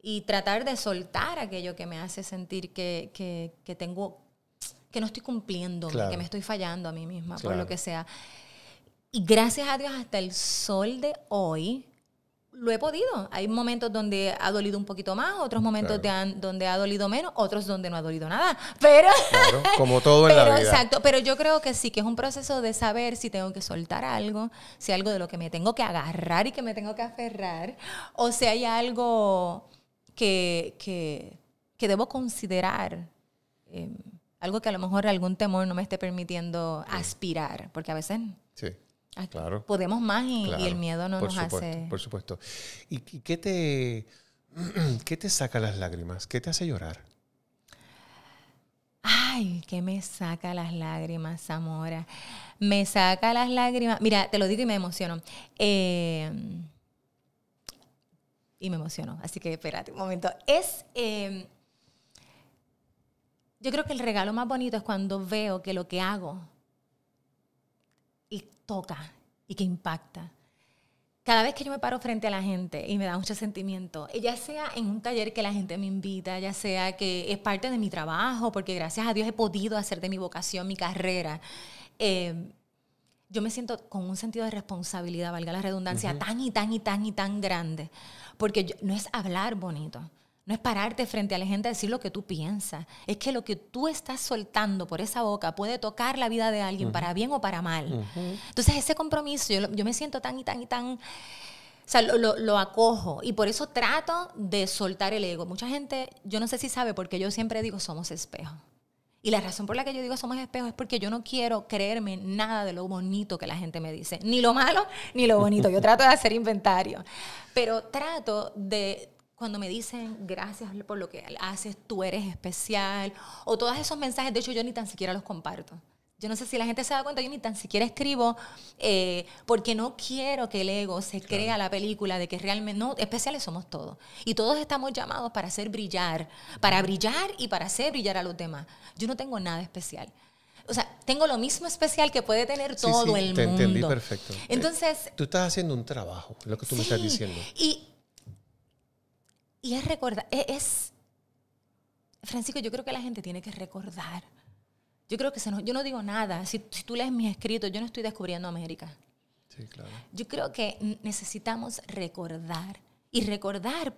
Y tratar de soltar aquello que me hace sentir que, que, tengo, que no estoy cumpliendo, que me estoy fallando a mí misma, por lo que sea. Y gracias a Dios, hasta el sol de hoy, lo he podido. Hay momentos donde ha dolido un poquito más, otros momentos donde ha dolido menos, otros donde no ha dolido nada. Pero. como todo en la vida. Exacto. Pero yo creo que sí, que es un proceso de saber si tengo que soltar algo, si algo de lo que me tengo que agarrar y que me tengo que aferrar, o si hay algo que, que, que debo considerar. Em, algo que a lo mejor algún temor no me esté permitiendo aspirar, porque a veces. Sí claro. Podemos más y, el miedo no nos hace. Por supuesto. ¿Y, qué, te, qué te saca las lágrimas? ¿Qué te hace llorar? Ay, ¿qué me saca las lágrimas, Zamora? Me saca las lágrimas. Mira, te lo digo y me emociono. Eh, y me emociono, así que espérate un momento. Es. Em, yo creo que el regalo más bonito es cuando veo que lo que hago y toca y que impacta. Cada vez que yo me paro frente a la gente y me da mucho sentimiento, ya sea en un taller que la gente me invita, ya sea que es parte de mi trabajo, porque gracias a Dios he podido hacer de mi vocación mi carrera, eh, yo me siento con un sentido de responsabilidad, valga la redundancia, tan y tan y tan y tan grande, porque no es hablar bonito, no es pararte frente a la gente a decir lo que tú piensas. Es que lo que tú estás soltando por esa boca puede tocar la vida de alguien, para bien o para mal. Entonces, ese compromiso, yo, me siento tan y tan y tan. O sea, lo, acojo y por eso trato de soltar el ego. Mucha gente, yo no sé si sabe, porque yo siempre digo, somos espejos. Y la razón por la que yo digo somos espejo es porque yo no quiero creerme nada de lo bonito que la gente me dice. Ni lo malo, ni lo bonito. Yo trato de hacer inventario. Pero trato de cuando me dicen gracias por lo que haces, tú eres especial, o todos esos mensajes, de hecho yo ni tan siquiera los comparto. Yo no sé si la gente se da cuenta, yo ni tan siquiera escribo, eh, porque no quiero que el ego se crea la película de que realmente, no, especiales somos todos. Y todos estamos llamados para hacer brillar, para brillar y para hacer brillar a los demás. Yo no tengo nada especial. O sea, tengo lo mismo especial que puede tener todo sí, sí, el te Entendí perfecto. Eh, Entonces. Tú estás haciendo un trabajo, lo que tú me estás diciendo. Y y es recordar, e, es, Francisco, yo creo que la gente tiene que recordar. Yo creo que se yo no digo nada. Si, tú lees mi escrito yo no estoy descubriendo América. Yo creo que necesitamos recordar y recordar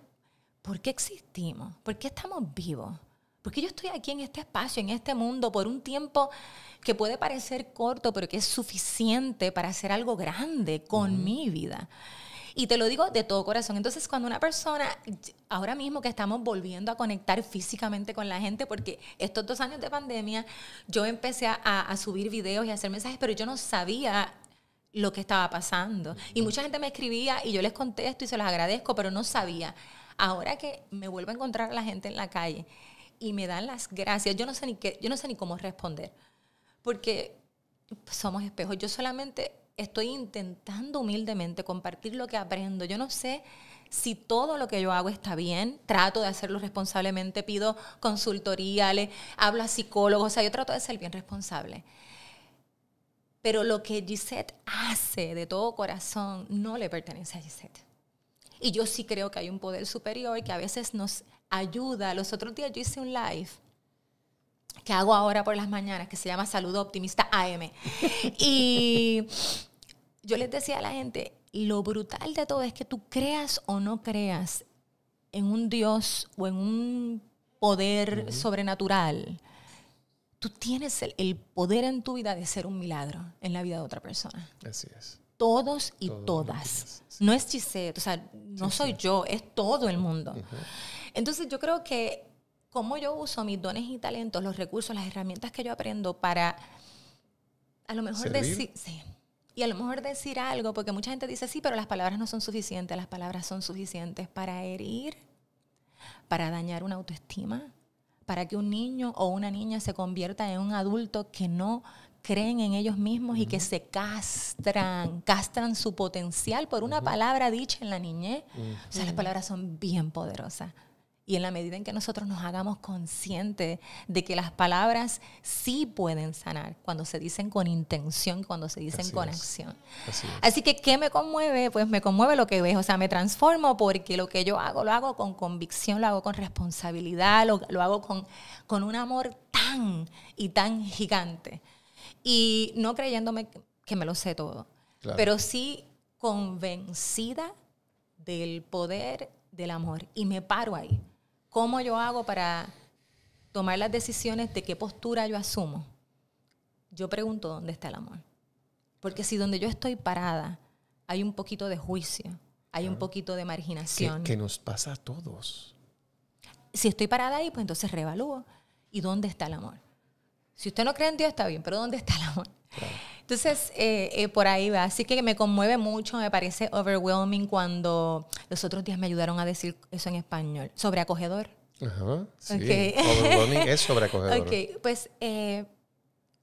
por qué existimos, por qué estamos vivos, por qué yo estoy aquí en este espacio, en este mundo, por un tiempo que puede parecer corto, pero que es suficiente para hacer algo grande con mi vida. Y te lo digo de todo corazón. Entonces, cuando una persona, ahora mismo que estamos volviendo a conectar físicamente con la gente, porque estos dos años de pandemia, yo empecé a, subir videos y a hacer mensajes, pero yo no sabía lo que estaba pasando. Y mucha gente me escribía y yo les contesto y se los agradezco, pero no sabía. Ahora que me vuelvo a encontrar a la gente en la calle y me dan las gracias, yo no sé ni qué, yo no sé ni cómo responder. Porque somos espejos. Yo solamente estoy intentando humildemente compartir lo que aprendo. Yo no sé si todo lo que yo hago está bien, trato de hacerlo responsablemente, pido consultoría, le hablo a psicólogos, o sea, yo trato de ser bien responsable. Pero lo que Gisette hace de todo corazón no le pertenece a Gisette. Y yo sí creo que hay un poder superior que a veces nos ayuda. Los otros días yo hice un live que hago ahora por las mañanas que se llama Salud Optimista AM. Y yo les decía a la gente, lo brutal de todo es que tú creas o no creas en un Dios o en un poder sobrenatural, tú tienes el, poder en tu vida de ser un milagro en la vida de otra persona. Así es. Todos y todas. No es chiset o sea, no soy yo, es todo el mundo. Entonces yo creo que cómo yo uso mis dones y talentos, los recursos, las herramientas que yo aprendo para a lo mejor decir, sí, y a lo mejor decir algo, porque mucha gente dice, sí, pero las palabras no son suficientes, las palabras son suficientes para herir, para dañar una autoestima, para que un niño o una niña se convierta en un adulto que no creen en ellos mismos y que se castran, castran su potencial por una palabra dicha en la niñez. O sea, las palabras son bien poderosas. Y en la medida en que nosotros nos hagamos conscientes de que las palabras sí pueden sanar cuando se dicen con intención, cuando se dicen con acción. Así, que, ¿qué me conmueve? Pues me conmueve lo que ves, o sea, me transformo porque lo que yo hago lo hago con convicción, lo hago con responsabilidad, lo, lo hago con, con un amor tan y tan gigante. Y no creyéndome que me lo sé todo, pero sí convencida del poder del amor. Y me paro ahí cómo yo hago para tomar las decisiones de qué postura yo asumo, yo pregunto dónde está el amor. Porque si donde yo estoy parada hay un poquito de juicio, hay un poquito de marginación. Que, que, nos pasa a todos. Si estoy parada ahí, pues entonces reevalúo. ¿Y dónde está el amor? Si usted no cree en Dios, está bien, pero ¿dónde está el amor? Entonces, eh, eh, por ahí va. Así que me conmueve mucho, me parece overwhelming cuando los otros días me ayudaron a decir eso en español, Sobreacogedor. Ajá, sí. Overwhelming es sobreacogedor. Ok, pues... Eh,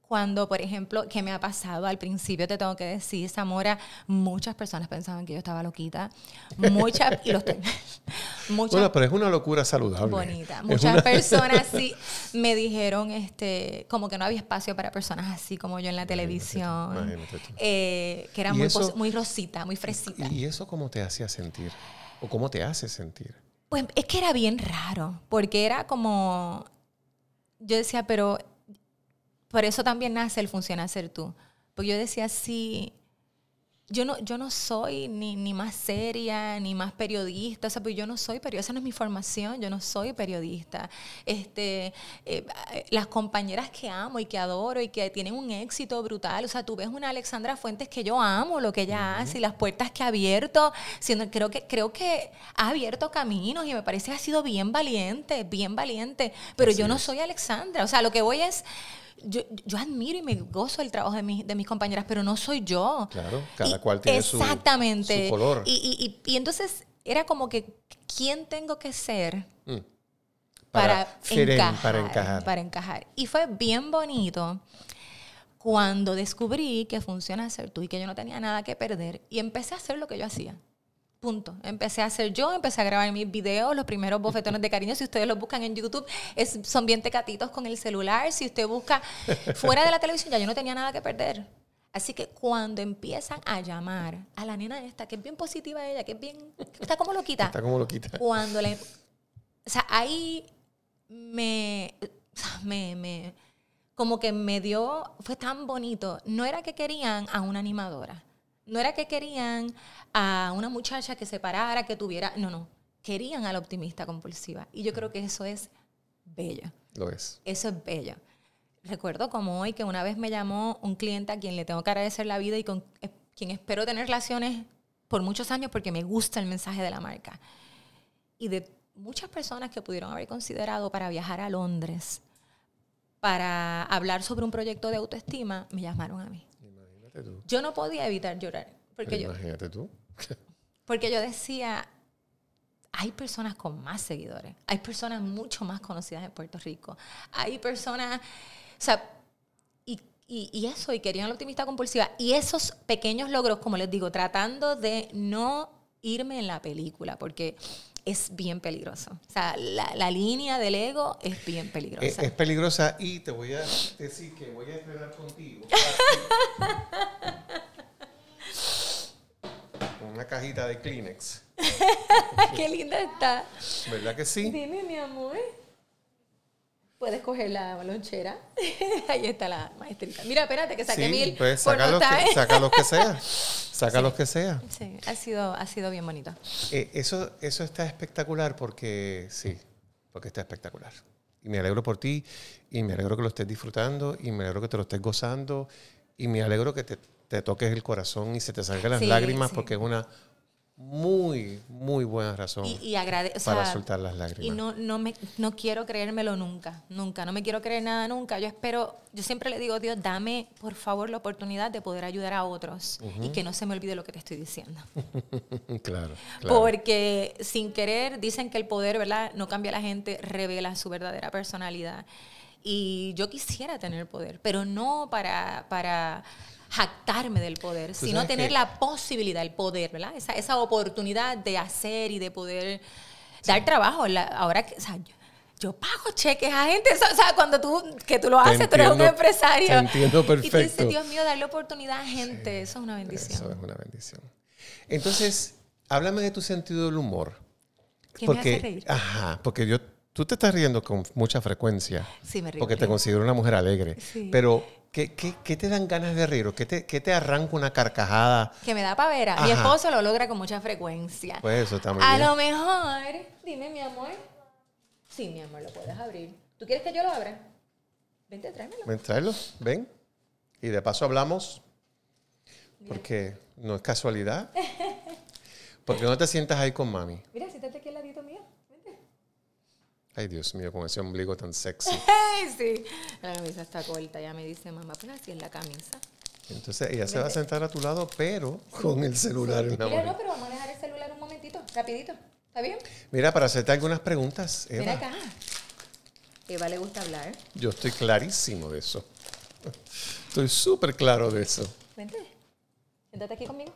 cuando, por ejemplo, que me ha pasado al principio, te tengo que decir, Zamora, muchas personas pensaban que yo estaba loquita. Muchas, y Bueno, pero es una locura saludable. Bonita. Muchas personas sí me dijeron este, como que no había espacio para personas así como yo en la televisión. Eh, que era muy, muy rosita, muy fresita. ¿Y eso cómo te hacía sentir? ¿O cómo te hace sentir? Pues es que era bien raro, porque era como. Yo decía, pero por eso también nace el Funciona Ser Tú. Porque yo decía, sí, yo no, yo no soy ni, más seria, ni más periodista, o sea, pues yo no soy periodista, esa no es mi formación, yo no soy periodista. Este, eh, las compañeras que amo y que adoro y que tienen un éxito brutal, o sea, tú ves una Alexandra Fuentes que yo amo lo que ella hace y las puertas que ha abierto, siendo, creo, que, creo que ha abierto caminos y me parece que ha sido bien valiente, bien valiente, pero yo no soy Alexandra, o sea, lo que voy es yo, yo admiro y me gozo el trabajo de, de mis compañeras, pero no soy yo. Claro, cada cual tiene su, su, color. Y, y, y, entonces era como que, ¿quién tengo que ser? Mm. Para, encajar, para, encajar, para encajar. Y fue bien bonito cuando descubrí que funciona ser tú y que yo no tenía nada que perder y empecé a hacer lo que yo hacía. Punto. Empecé a hacer yo, empecé a grabar mis videos, los primeros bofetones de cariño. Si ustedes los buscan en YouTube, son bien tecatitos con el celular. Si usted busca fuera de la televisión, ya yo no tenía nada que perder. Así que cuando empiezan a llamar a la nena esta, que es bien positiva ella, que es bien. Está como loquita. Está como loquita. Cuando le. O sea, ahí me. me como que me dio. Fue tan bonito. No era que querían a una animadora no era que querían a una muchacha que se parara, que tuviera. No, no. Querían a la optimista compulsiva. Y yo creo que eso es bella. Lo es. Eso es bella. Recuerdo como hoy que una vez me llamó un cliente a quien le tengo que agradecer la vida y con eh, quien espero tener relaciones por muchos años porque me gusta el mensaje de la marca. Y de muchas personas que pudieron haber considerado para viajar a Londres, para hablar sobre un proyecto de autoestima, me llamaron a mí. Yo no podía evitar llorar. Porque yo, imagínate tú. porque yo decía, hay personas con más seguidores, hay personas mucho más conocidas en Puerto Rico, hay personas, o sea, y, y, eso, y querían la optimista compulsiva, y esos pequeños logros, como les digo, tratando de no irme en la película, porque es bien peligroso. O sea, la, línea del ego es bien peligrosa. Es, peligrosa y te voy a decir que voy a esperar contigo. Una cajita de Kleenex. Qué linda está. ¿Verdad que sí? Dime, mi amor. Puedes coger la lonchera. Ahí está la maestrita. Mira, espérate que saqué mil. Pues, saca, los que, sea. Saca los que sea. Sí, ha sido, ha sido bien bonito. Eh, eso, eso está espectacular porque sí, porque está espectacular. Y me alegro por ti, y me alegro que lo estés disfrutando, y me alegro que te lo estés gozando, y me alegro que te, toques el corazón y se te salgan las lágrimas porque es una muy, muy buena razón y, y para soltar las lágrimas. Y no, no, me, no quiero creérmelo nunca, nunca, no me quiero creer nada nunca. Yo espero, yo siempre le digo, Dios, dame por favor la oportunidad de poder ayudar a otros y que no se me olvide lo que te estoy diciendo. claro, claro, Porque sin querer dicen que el poder, ¿verdad? No cambia a la gente, revela su verdadera personalidad. Y yo quisiera tener poder, pero no para, para jactarme del poder, sino tener la posibilidad, el poder, ¿verdad? Esa, oportunidad de hacer y de poder dar trabajo. ahora que, o sea, yo, pago cheques a gente, o sea, cuando tú, que tú lo haces, tú eres un empresario. entiendo perfecto. Y dices, Dios mío, darle oportunidad a gente, eso es una bendición. Eso es una bendición. Entonces, háblame de tu sentido del humor. ¿Qué porque, me hace reír? Ajá, porque yo, tú te estás riendo con mucha frecuencia. Sí, me río. Porque te considero una mujer alegre. Sí. Pero ¿Qué, te dan ganas de reír? qué te, arranca una carcajada? Que me da pavera. Mi esposo lo logra con mucha frecuencia. Pues eso también. A lo mejor, dime, mi amor. Sí, mi amor, lo puedes abrir. ¿Tú quieres que yo lo abra? Vente, tráemelo. Ven, tráelo, ven. Y de paso hablamos. Porque no es casualidad. Porque no te sientas ahí con mami. Mira, siéntate aquí Ay, Dios mío, con ese ombligo tan sexy. sí, la camisa está corta. Ya me dice mamá, pues así es la camisa. Entonces ella se va a sentar a tu lado, pero con el celular en la mano. Mira, no, pero vamos a dejar el celular un momentito, rapidito. ¿Está bien? Mira, para hacerte algunas preguntas, Mira acá. Eva le gusta hablar. Yo estoy clarísimo de eso. Estoy súper claro de eso. Vente. Siéntate aquí conmigo.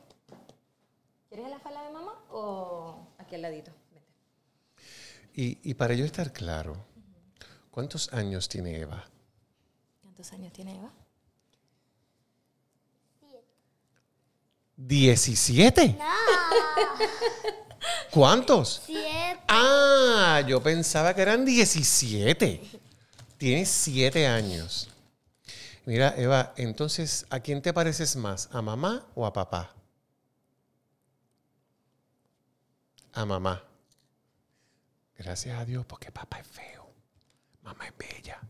¿Quieres en la falda de mamá o aquí al ladito? Y, para yo estar claro, ¿cuántos años tiene Eva? ¿Cuántos años tiene Eva? ¿Diecisiete? No. ¿Cuántos? Siete. Ah, yo pensaba que eran diecisiete. Tienes siete años. Mira, Eva, entonces, ¿a quién te pareces más? ¿A mamá o a papá? A mamá. Gracias a Dios, porque papá es feo. Mamá es bella.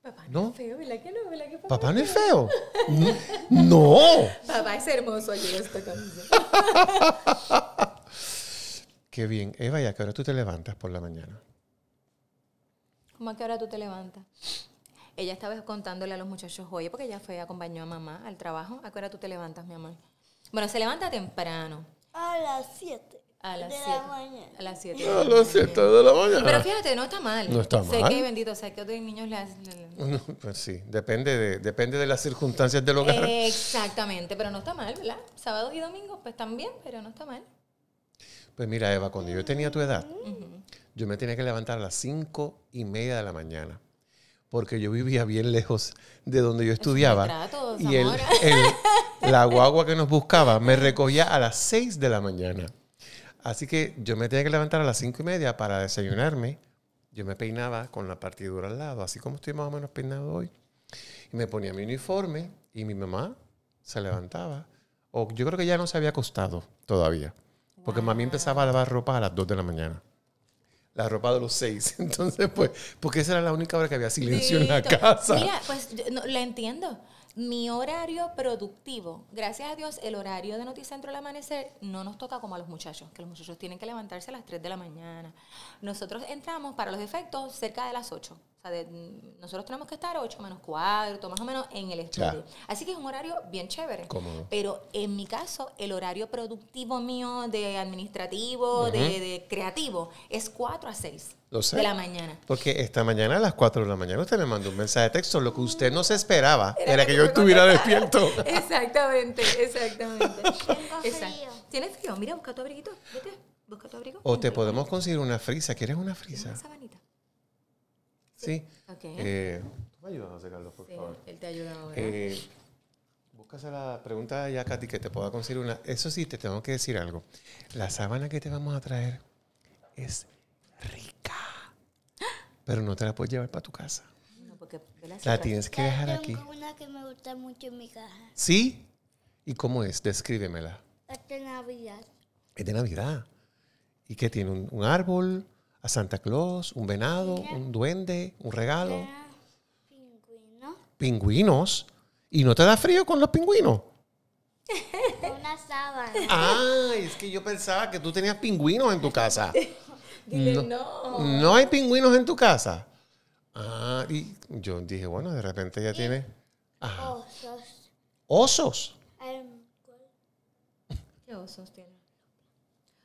Papá no, es feo, ¿verdad que no? papá, no es feo? ¡No! Papá es hermoso, yo estoy camisa. Qué bien. Eva, ¿y a qué hora tú te levantas por la mañana? ¿Cómo a qué hora tú te levantas? Ella estaba contándole a los muchachos hoy, porque ella fue, acompañó a mamá al trabajo. ¿A qué hora tú te levantas, mi amor? Bueno, se levanta temprano. A las 7. A las 7 de la mañana. A las 7 de, la de, la mañana. Pero fíjate, no está mal. No está mal. Sé que bendito, sé que otros niños pues sí, depende de, depende de las circunstancias del hogar. Exactamente, pero no está mal, ¿verdad? Sábados y domingos, pues también, pero no está mal. Pues mira, Eva, cuando yo tenía tu edad, yo me tenía que levantar a las 5 y media de la mañana porque yo vivía bien lejos de donde yo estudiaba. y el, la guagua que nos buscaba me recogía a las 6 de la mañana. Así que yo me tenía que levantar a las cinco y media para desayunarme. Yo me peinaba con la partidura al lado, así como estoy más o menos peinado hoy. Y me ponía mi uniforme y mi mamá se levantaba. O yo creo que ya no se había acostado todavía. Porque mamá mami empezaba a lavar ropa a las dos de la mañana. La ropa de los seis. Entonces, pues, porque esa era la única hora que había silencio en la casa. Mira, pues no, la entiendo mi horario productivo, gracias a Dios, el horario de Noticentro al amanecer no nos toca como a los muchachos, que los muchachos tienen que levantarse a las 3 de la mañana. Nosotros entramos para los efectos cerca de las 8 nosotros tenemos que estar 8 menos cuarto, más o menos, en el estudio. Así que es un horario bien chévere. Pero en mi caso, el horario productivo mío de administrativo, de, creativo, es 4 a 6 de la mañana. Porque esta mañana a las 4 de la mañana usted me mandó un mensaje de texto. Lo que usted no se esperaba era, que, yo estuviera despierto. Exactamente, exactamente. tienes frío. ¿Tienes frío? Mira, busca tu abriguito. Vete, busca tu abrigo. O te podemos conseguir una frisa. ¿Quieres una frisa? sabanita. Sí. Eh, ¿Tú me ayudas, José Carlos, por favor? Él te ayuda ahora. Eh, búscase la pregunta ya, Katy, que te pueda conseguir una. Eso sí, te tengo que decir algo. La sábana que te vamos a traer es rica, pero no te la puedes llevar para tu casa. No, porque la, la tienes que dejar aquí. Tengo una que me gusta mucho en mi casa ¿Sí? ¿Y cómo es? Descríbemela. Es de Navidad. Es de Navidad. ¿Y qué tiene? un árbol? a Santa Claus, un venado, un duende, un regalo. Pingüinos. ¿Y no te da frío con los pingüinos? Una sábana. Ah, es que yo pensaba que tú tenías pingüinos en tu casa. Dile, no, no. hay pingüinos en tu casa. Ah, y yo dije, bueno, de repente ya tiene. Osos. ¿Osos? Em, ¿Qué osos tiene?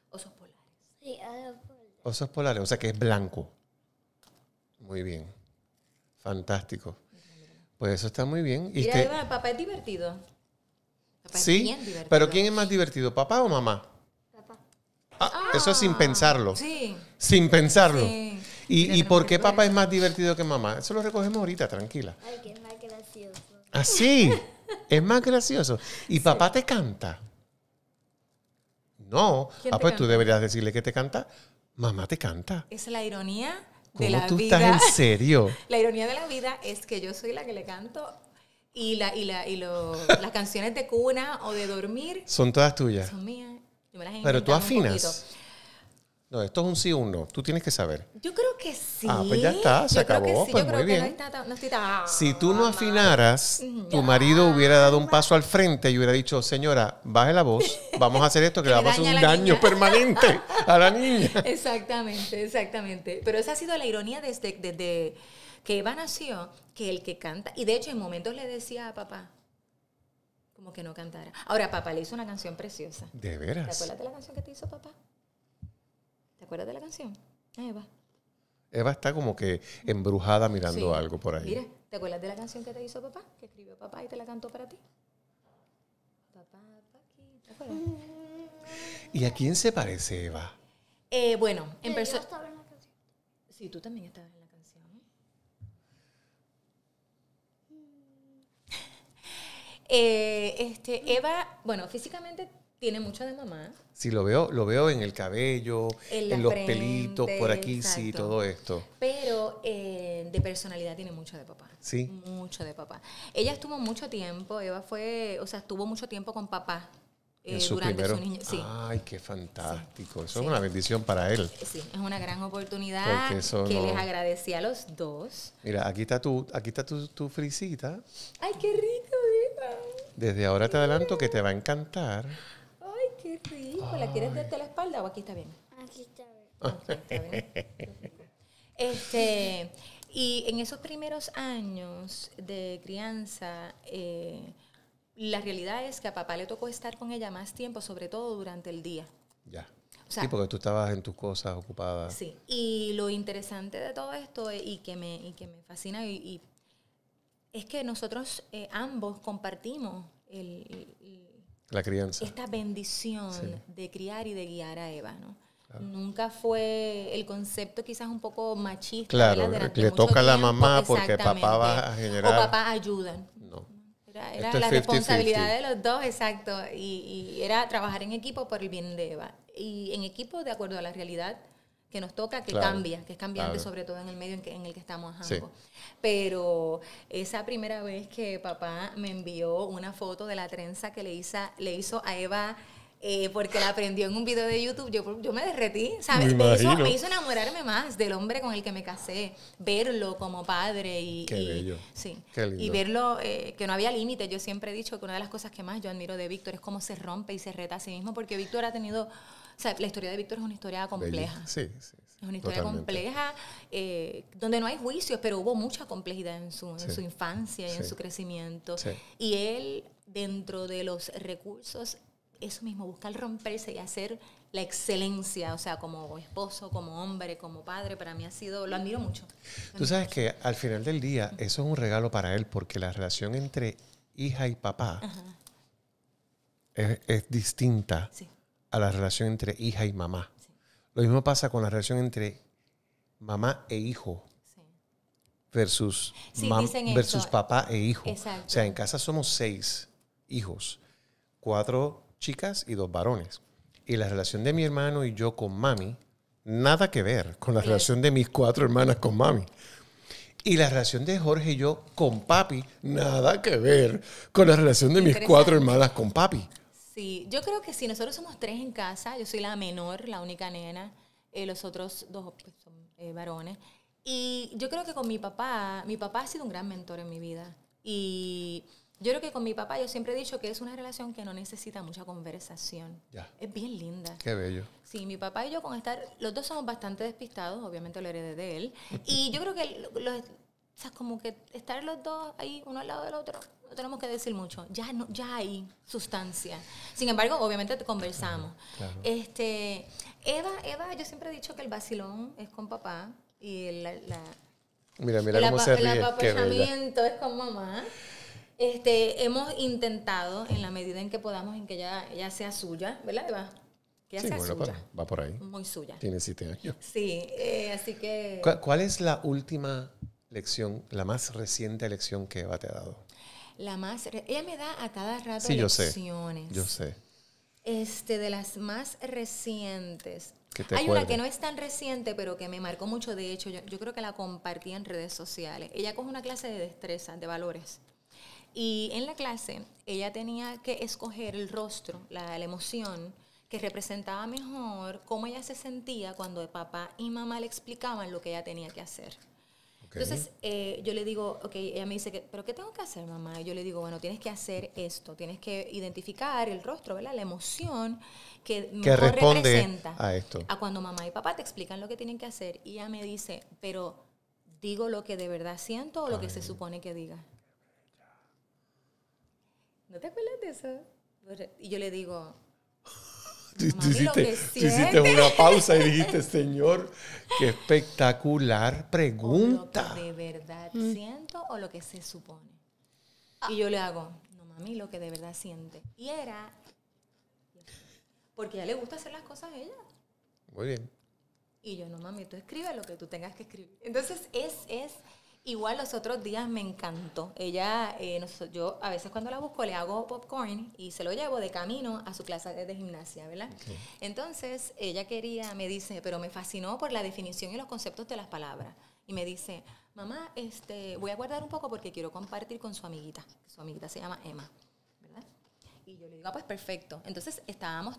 Osos polares. Sí, osos polares. Osos polares, o sea que es blanco. Muy bien. Fantástico. Pues eso está muy bien. Y este- papá es divertido. sí, pero ¿quién es más divertido, papá o mamá? Papá. Ah, eso sin ah, pensarlo. Sí. Sin pensarlo. ¿Y, por qué papá es más divertido que mamá? Eso lo recogemos ahorita, tranquila. Ay, que es más gracioso. ¿Ah, sí? es más gracioso. ¿Y papá te canta? No. Ah, pues tú deberías decirle que te canta mamá te canta. Es la ironía de la tú Estás en serio? la ironía de la vida es que yo soy la que le canto y, la, y, la, y las canciones de cuna o de dormir. Son todas tuyas. Son mías. Pero tú afinas. No, esto es un sí o un no. Tú tienes que saber. Yo creo que sí. Ah, pues ya está, se acabó. Si tú no afinaras, mm, tu marido hubiera dado un paso al frente y hubiera dicho, señora, baje la voz, vamos a hacer esto, que, le vamos a hacer un daño permanente a la niña. Exactamente, exactamente. Pero esa ha sido la ironía desde, desde que Eva nació, que el que canta, y de hecho en momentos le decía a papá, como que no cantara. Ahora, papá le hizo una canción preciosa. De veras. ¿Te acuerdas de la canción que te hizo papá? ¿Te acuerdas de la canción? Ah, Eva. Eva está como que embrujada mirando algo por ahí. Mira, ¿te acuerdas de la canción que te hizo papá? Que escribió papá y te la cantó para ti. Papá, paquito. ¿te acuerdas? ¿Y a quién se parece Eva? Eh, bueno, en persona. Sí, tú también estabas en la canción. Mm. Eh, este, Eva, bueno, físicamente tiene mucho de mamá. Sí, lo veo, lo veo en el cabello, en, los pelitos, por aquí, sí, todo esto. Pero eh, de personalidad tiene mucho de papá. Sí. Mucho de papá. Ella estuvo mucho tiempo, Eva fue, o sea, estuvo mucho tiempo con papá. Eh, durante su niñez. Sí. Ay, qué fantástico. Eso es una bendición para él. Eh, sí, es una gran oportunidad que les agradecí a los dos. Mira, aquí está tu, aquí está tu, tu frisita. Ay, qué rico, Eva. Desde ahora te adelanto que te va a encantar. Este ¿La ¿Quieres darte la espalda o aquí está bien? Aquí está bien. este, y en esos primeros años de crianza, eh, la realidad es que a papá le tocó estar con ella más tiempo, sobre todo durante el día. Ya. sí, porque tú estabas en tus cosas ocupadas. Sí, y lo interesante de todo esto eh, y que me, y que me fascina y, es que nosotros eh, ambos compartimos el, la crianza. Esta bendición de criar y de guiar a Eva, ¿no? Nunca fue el concepto quizás un poco machista. Claro, le toca a la mamá porque papá va a generar... O papá ayudan. No. Era, la responsabilidad de los dos, exacto. Y, y, era trabajar en equipo por el bien de Eva. Y en equipo de acuerdo a la realidad que nos toca, que cambia, que es cambiante sobre todo en el medio en, el que estamos Pero esa primera vez que papá me envió una foto de la trenza que le hizo, le hizo a Eva eh, porque la aprendió en un video de YouTube, yo, yo me derretí, ¿sabes? Me, me, hizo, enamorarme más del hombre con el que me casé, verlo como padre y, sí, y verlo eh, que no había límite. Yo siempre he dicho que una de las cosas que más yo admiro de Víctor es cómo se rompe y se reta a sí mismo, porque Víctor ha tenido la historia de Víctor es una historia compleja. Sí, sí, Es una historia compleja eh, donde no hay juicios, pero hubo mucha complejidad en su, infancia y en su crecimiento. Y él, dentro de los recursos, eso mismo, buscar romperse y hacer la excelencia, o sea, como esposo, como hombre, como padre, para mí ha sido, lo admiro mucho. Tú sabes que al final del día eso es un regalo para él, porque la relación entre hija y papá es, es, distinta. Sí a la relación entre hija y mamá. Lo mismo pasa con la relación entre mamá e hijo versus, versus papá e hijo. O sea, en casa somos seis hijos, cuatro chicas y dos varones. Y la relación de mi hermano y yo con mami, nada que ver con la relación de mis cuatro hermanas con mami. Y la relación de Jorge y yo con papi, nada que ver con la relación de mis cuatro hermanas con papi. Sí, yo creo que si nosotros somos tres en casa, yo soy la menor, la única nena, eh, los otros dos pues, son eh, varones. Y yo creo que con mi papá, mi papá ha sido un gran mentor en mi vida. Y yo creo que con mi papá yo siempre he dicho que es una relación que no necesita mucha conversación. Es bien linda. Qué bello. Sí, mi papá y yo con estar, los dos somos bastante despistados, obviamente lo heredé de él. y yo creo que o sea, como que estar los dos ahí uno al lado del otro no tenemos que decir mucho, ya, no, ya hay sustancia. Sin embargo, obviamente conversamos. Este, Eva, Eva, yo siempre he dicho que el vacilón es con papá y el, la, la, mira, mira cómo se ríe, el apapachamiento es con mamá. Este, hemos intentado, en la medida en que podamos, en que ella, sea suya, ¿verdad, Eva? Que sí, sea bueno, suya. Va, por ahí. Muy suya. Tiene siete años. Sí, eh, así que... ¿Cuál es la última lección, la más reciente lección que Eva te ha dado? la más... Ella me da a cada rato Yo sé. Este, de las más recientes. Hay una que no es tan reciente, pero que me marcó mucho. De hecho, yo, creo que la compartí en redes sociales. Ella coge una clase de destreza, de valores. Y en la clase, ella tenía que escoger el rostro, la, la emoción que representaba mejor cómo ella se sentía cuando papá y mamá le explicaban lo que ella tenía que hacer. Entonces eh, yo le digo, ok, ella me dice, que, pero ¿qué tengo que hacer, mamá? Y yo le digo, bueno, tienes que hacer esto, tienes que identificar el rostro, ¿verdad? La emoción que, que responde a esto. A cuando mamá y papá te explican lo que tienen que hacer y ella me dice, pero digo lo que de verdad siento o lo que se supone que diga. ¿No te acuerdas de eso? Y yo le digo, Tú, hiciste, una pausa y dijiste, Señor, qué espectacular pregunta. lo que de verdad mm. siento o lo que se supone. Ah. Y yo le hago, no mami, lo que de verdad siente. Y era, porque a ella le gusta hacer las cosas a ella. Muy bien. Y yo, no mami, tú escribe lo que tú tengas que escribir. Entonces es, es, Igual los otros días me encantó. Ella, eh, yo a veces cuando la busco le hago popcorn y se lo llevo de camino a su clase de, gimnasia, ¿verdad? Entonces ella quería, me dice, pero me fascinó por la definición y los conceptos de las palabras. Y me dice, mamá, este, voy a guardar un poco porque quiero compartir con su amiguita. Su amiguita se llama Emma, ¿verdad? Y yo le digo, ah, pues perfecto. Entonces estábamos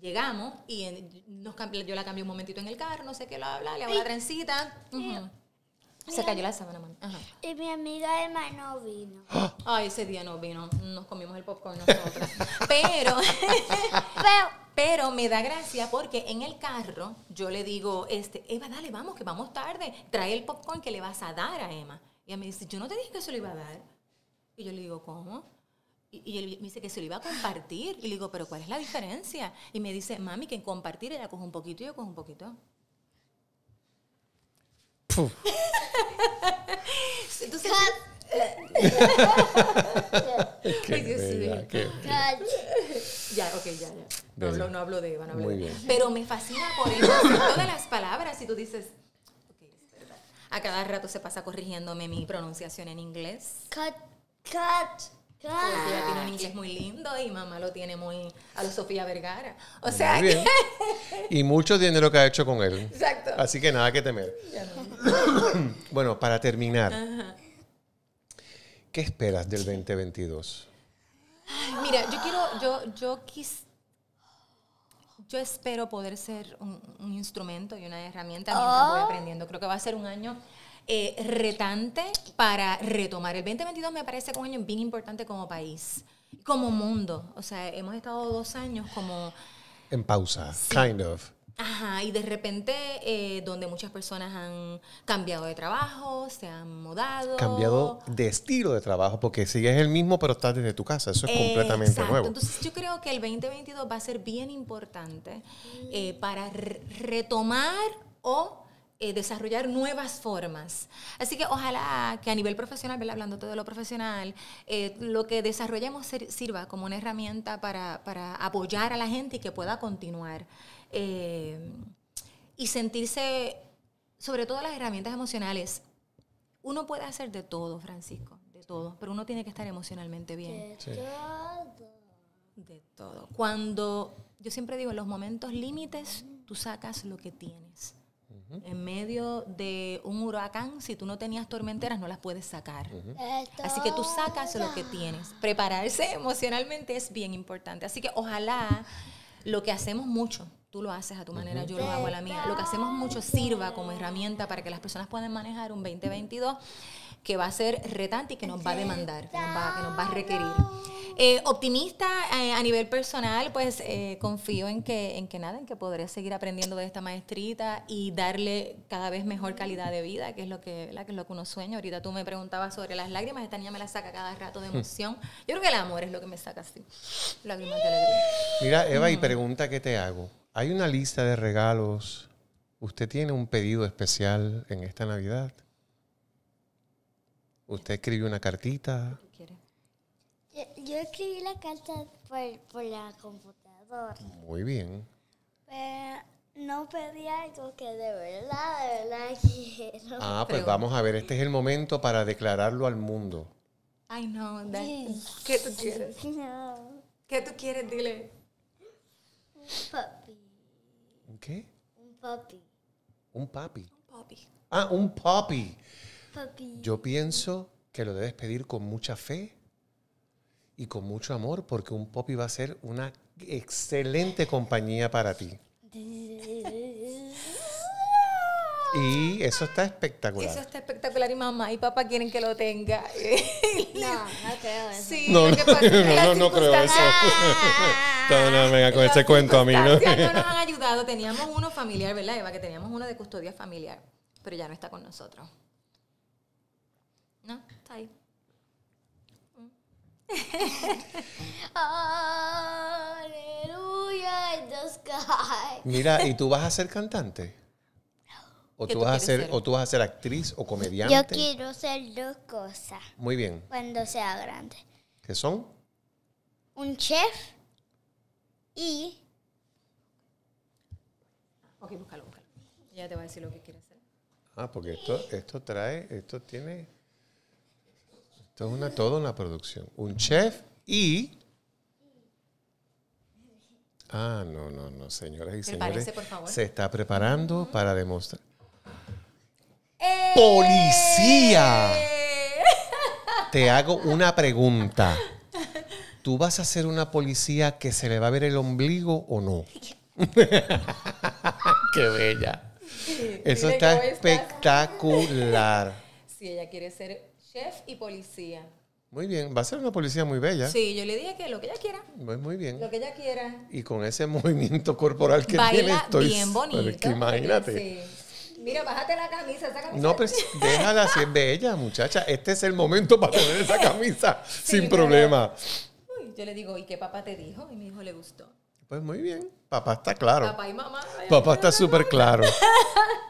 llegamos y yo la cambié un momentito en el carro, no sé qué, lo habla, le hago la trencita. Se cayó la semana mami. Y mi amiga Emma no vino. Ay, ese día no vino. Nos comimos el popcorn nosotros. pero, pero, me da gracia porque en el carro yo le digo, este, Eva, dale, vamos, que vamos tarde. Trae el popcorn que le vas a dar a Emma. Y ella me dice, yo no te dije que se lo iba a dar. Y yo le digo, ¿cómo? Y, él me dice que se lo iba a compartir. Y le digo, ¿pero cuál es la diferencia? Y me dice, mami, que en compartir ella coge un poquito y yo cojo un poquito. Entonces. qué bella, qué Ya, ok, ya, ya. No hablo, no hablo, de Van Pero me fascina por eso todas las palabras. y tú dices, es verdad. A cada rato se pasa corrigiéndome mi pronunciación en inglés. Cut, cut. Porque tiene un inglés muy lindo y mamá lo tiene muy a lo Sofía Vergara. O sea Que... Y mucho dinero que ha hecho con él. Exacto. Así que nada que temer. bueno, para terminar, ¿qué esperas del 2022? mira, yo quiero, yo, yo quis, yo espero poder ser un, instrumento y una herramienta mientras voy ah. aprendiendo. Creo que va a ser un año eh, retante para retomar. El 2022 me parece un año bien importante como país, como mundo. O sea, hemos estado dos años como... En pausa, kind of. Ajá, y de repente, eh, donde muchas personas han cambiado de trabajo, se han mudado. Cambiado de estilo de trabajo, porque sigues el mismo, pero estás desde tu casa. Eso es completamente nuevo. Entonces, yo creo que el 2022 va a ser bien importante eh, para retomar o eh, desarrollar nuevas formas. Así que ojalá que a nivel profesional, hablando todo de lo profesional, eh, lo que desarrollemos sirva como una herramienta para, para, apoyar a la gente y que pueda continuar. Eh, y sentirse, sobre todo las herramientas emocionales, uno puede hacer de todo, Francisco, de todo, pero uno tiene que estar emocionalmente bien. De todo. De todo. Cuando, yo siempre digo, en los momentos límites, tú sacas lo que tienes en medio de un huracán, si tú no tenías tormenteras, no las puedes sacar. Así que tú sacas lo que tienes. Prepararse emocionalmente es bien importante. Así que ojalá lo que hacemos mucho, tú lo haces a tu manera, yo lo hago a la mía, lo que hacemos mucho sirva como herramienta para que las personas puedan manejar un 2022 que va a ser retante y que nos va a demandar, que nos va, a requerir. Eh, optimista eh, a nivel personal, pues eh, confío en que, en que nada, en que podré seguir aprendiendo de esta maestrita y darle cada vez mejor calidad de vida, que es lo que, que, es lo que uno sueña. Ahorita tú me preguntabas sobre las lágrimas, esta niña me las saca cada rato de hmm. emoción. Yo creo que el amor es lo que me saca así, lágrimas de alegría. Mira, Eva, y pregunta que te hago. ¿Hay una lista de regalos? ¿Usted tiene un pedido especial en esta Navidad? ¿Usted escribió una cartita? Yo, yo escribí la carta por, por, la computadora. Muy bien. Pero no pedí algo que de verdad, de verdad quiero. Ah, pues vamos a ver, este es el momento para declararlo al mundo. Ay, no, ¿qué tú quieres? No. ¿Qué tú quieres? Dile. Un papi. ¿Un qué? Un papi. Un papi. Un papi. Ah, un papi. Yo pienso que lo debes pedir con mucha fe y con mucho amor, porque un popi va a ser una excelente compañía para ti. Y eso está espectacular. Eso está espectacular y mamá y papá quieren que lo tenga. No, no creo eso. no, no, creo eso. venga con ese cuento a mí. ¿no? no nos han ayudado. Teníamos uno familiar, ¿verdad, Eva? Que teníamos uno de custodia familiar, pero ya no está con nosotros. No, está ahí. Mm. Aleluya in the Mira, ¿y tú vas a ser cantante? ¿O tú, vas a ser, o tú vas a ser actriz o comediante? Yo quiero ser dos cosas. Muy bien. Cuando sea grande. ¿Qué son? Un chef y Ok, búscalo, búscalo. Ya te voy a decir lo que quieres hacer. Ah, porque esto esto trae, esto tiene esto es una, en la producción. Un chef y... Ah, no, no, no, señoras y señores. por favor. Se está preparando mm. para demostrar. ¡Eh! ¡Policía! Te hago una pregunta. ¿Tú vas a ser una policía que se le va a ver el ombligo o no? ¡Qué bella! Eso está espectacular. si ella quiere ser Chef y policía. Muy bien, va a ser una policía muy bella. Sí, yo le dije que lo que ella quiera. Pues muy, bien. Lo que ella quiera. Y con ese movimiento corporal que tiene, estoy. Bien bonito. imagínate. Sí. Mira, bájate la camisa, No, pero pues, déjala, si es bella, muchacha. Este es el momento para tener esa camisa sin problema. yo le digo, ¿y qué papá te dijo? Y mi hijo le gustó. Pues muy bien, papá está claro. Papá y mamá. Papá está súper claro.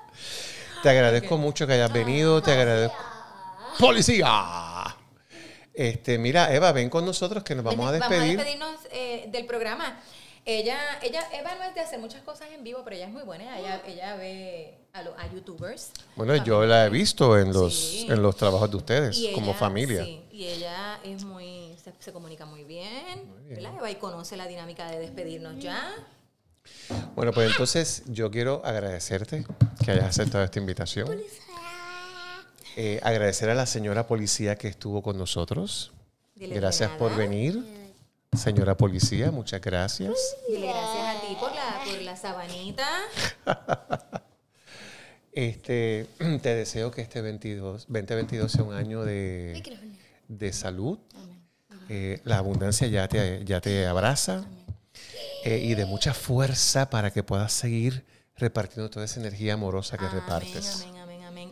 te agradezco mucho que hayas venido, te ah, agradezco policía. Este, mira, Eva, ven con nosotros que nos vamos a despedir. Vamos a despedirnos eh, del programa. Ella, ella, Eva no es de hacer muchas cosas en vivo, pero ella es muy buena. Ella, ah. ve a, youtubers. Bueno, yo la he visto en los, en los trabajos de ustedes, como familia. Y ella es muy, se, comunica muy bien, Eva y conoce la dinámica de despedirnos ya. Bueno, pues entonces yo quiero agradecerte que hayas aceptado esta invitación. Eh, agradecer a la señora policía que estuvo con nosotros. gracias por venir. Señora policía, muchas gracias. Y gracias a ti por la, sabanita. Este, te deseo que este 22, 2022 sea un año de, salud. Eh, la abundancia ya te, ya te abraza eh, y de mucha fuerza para que puedas seguir repartiendo toda esa energía amorosa que repartes. Amén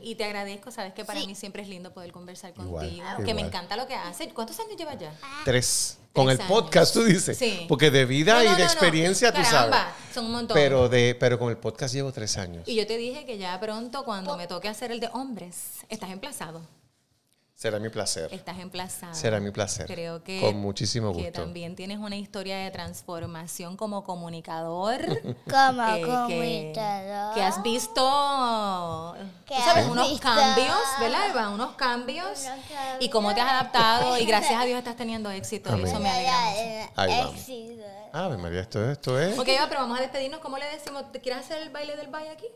y te agradezco. Sabes que para mí siempre es lindo poder conversar contigo, que me encanta lo que haces. ¿Cuántos años llevas ya? Ah. Tres. Con el podcast, tú dices. Porque de vida y de experiencia, tú sabes. Son un montón. Pero, de, pero con el podcast llevo tres años. Y yo te dije que ya pronto, cuando me toque hacer el de hombres, estás emplazado. Será mi placer. Estás emplazado. Será mi placer. Creo que. Con muchísimo gusto. Que también tienes una historia de transformación como comunicador. como eh, comunicador. Que, has visto. ¿tú sabes, unos cambios, ¿verdad, Eva? Unos cambios. Y cómo te has adaptado. y gracias a Dios estás teniendo éxito. Eso me alegra. Ahí vamos. Éxito. Ah, María, esto, esto es. Ok, Eva, pero vamos a despedirnos. ¿Cómo le decimos? ¿Te quieres hacer el baile del baile aquí?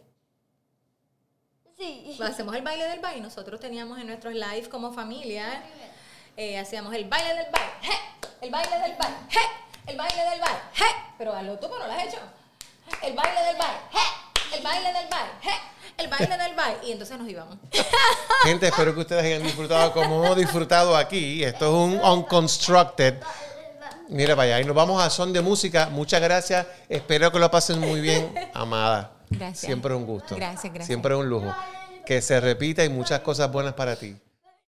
Hacemos el baile del baile. Nosotros teníamos en nuestros live como familia, eh, hacíamos el baile del baile, el baile del baile, el baile del baile, pero a lo tú no lo has hecho. El baile del baile, el baile del baile, el baile del baile. Y entonces nos íbamos. Gente, espero que ustedes hayan disfrutado como hemos disfrutado aquí. Esto es un unconstructed. Mira, vaya, y nos vamos a son de música. Muchas gracias. Espero que lo pasen muy bien, amada. Siempre un gusto. Gracias, gracias. Siempre un lujo. Que se repita y muchas cosas buenas para ti.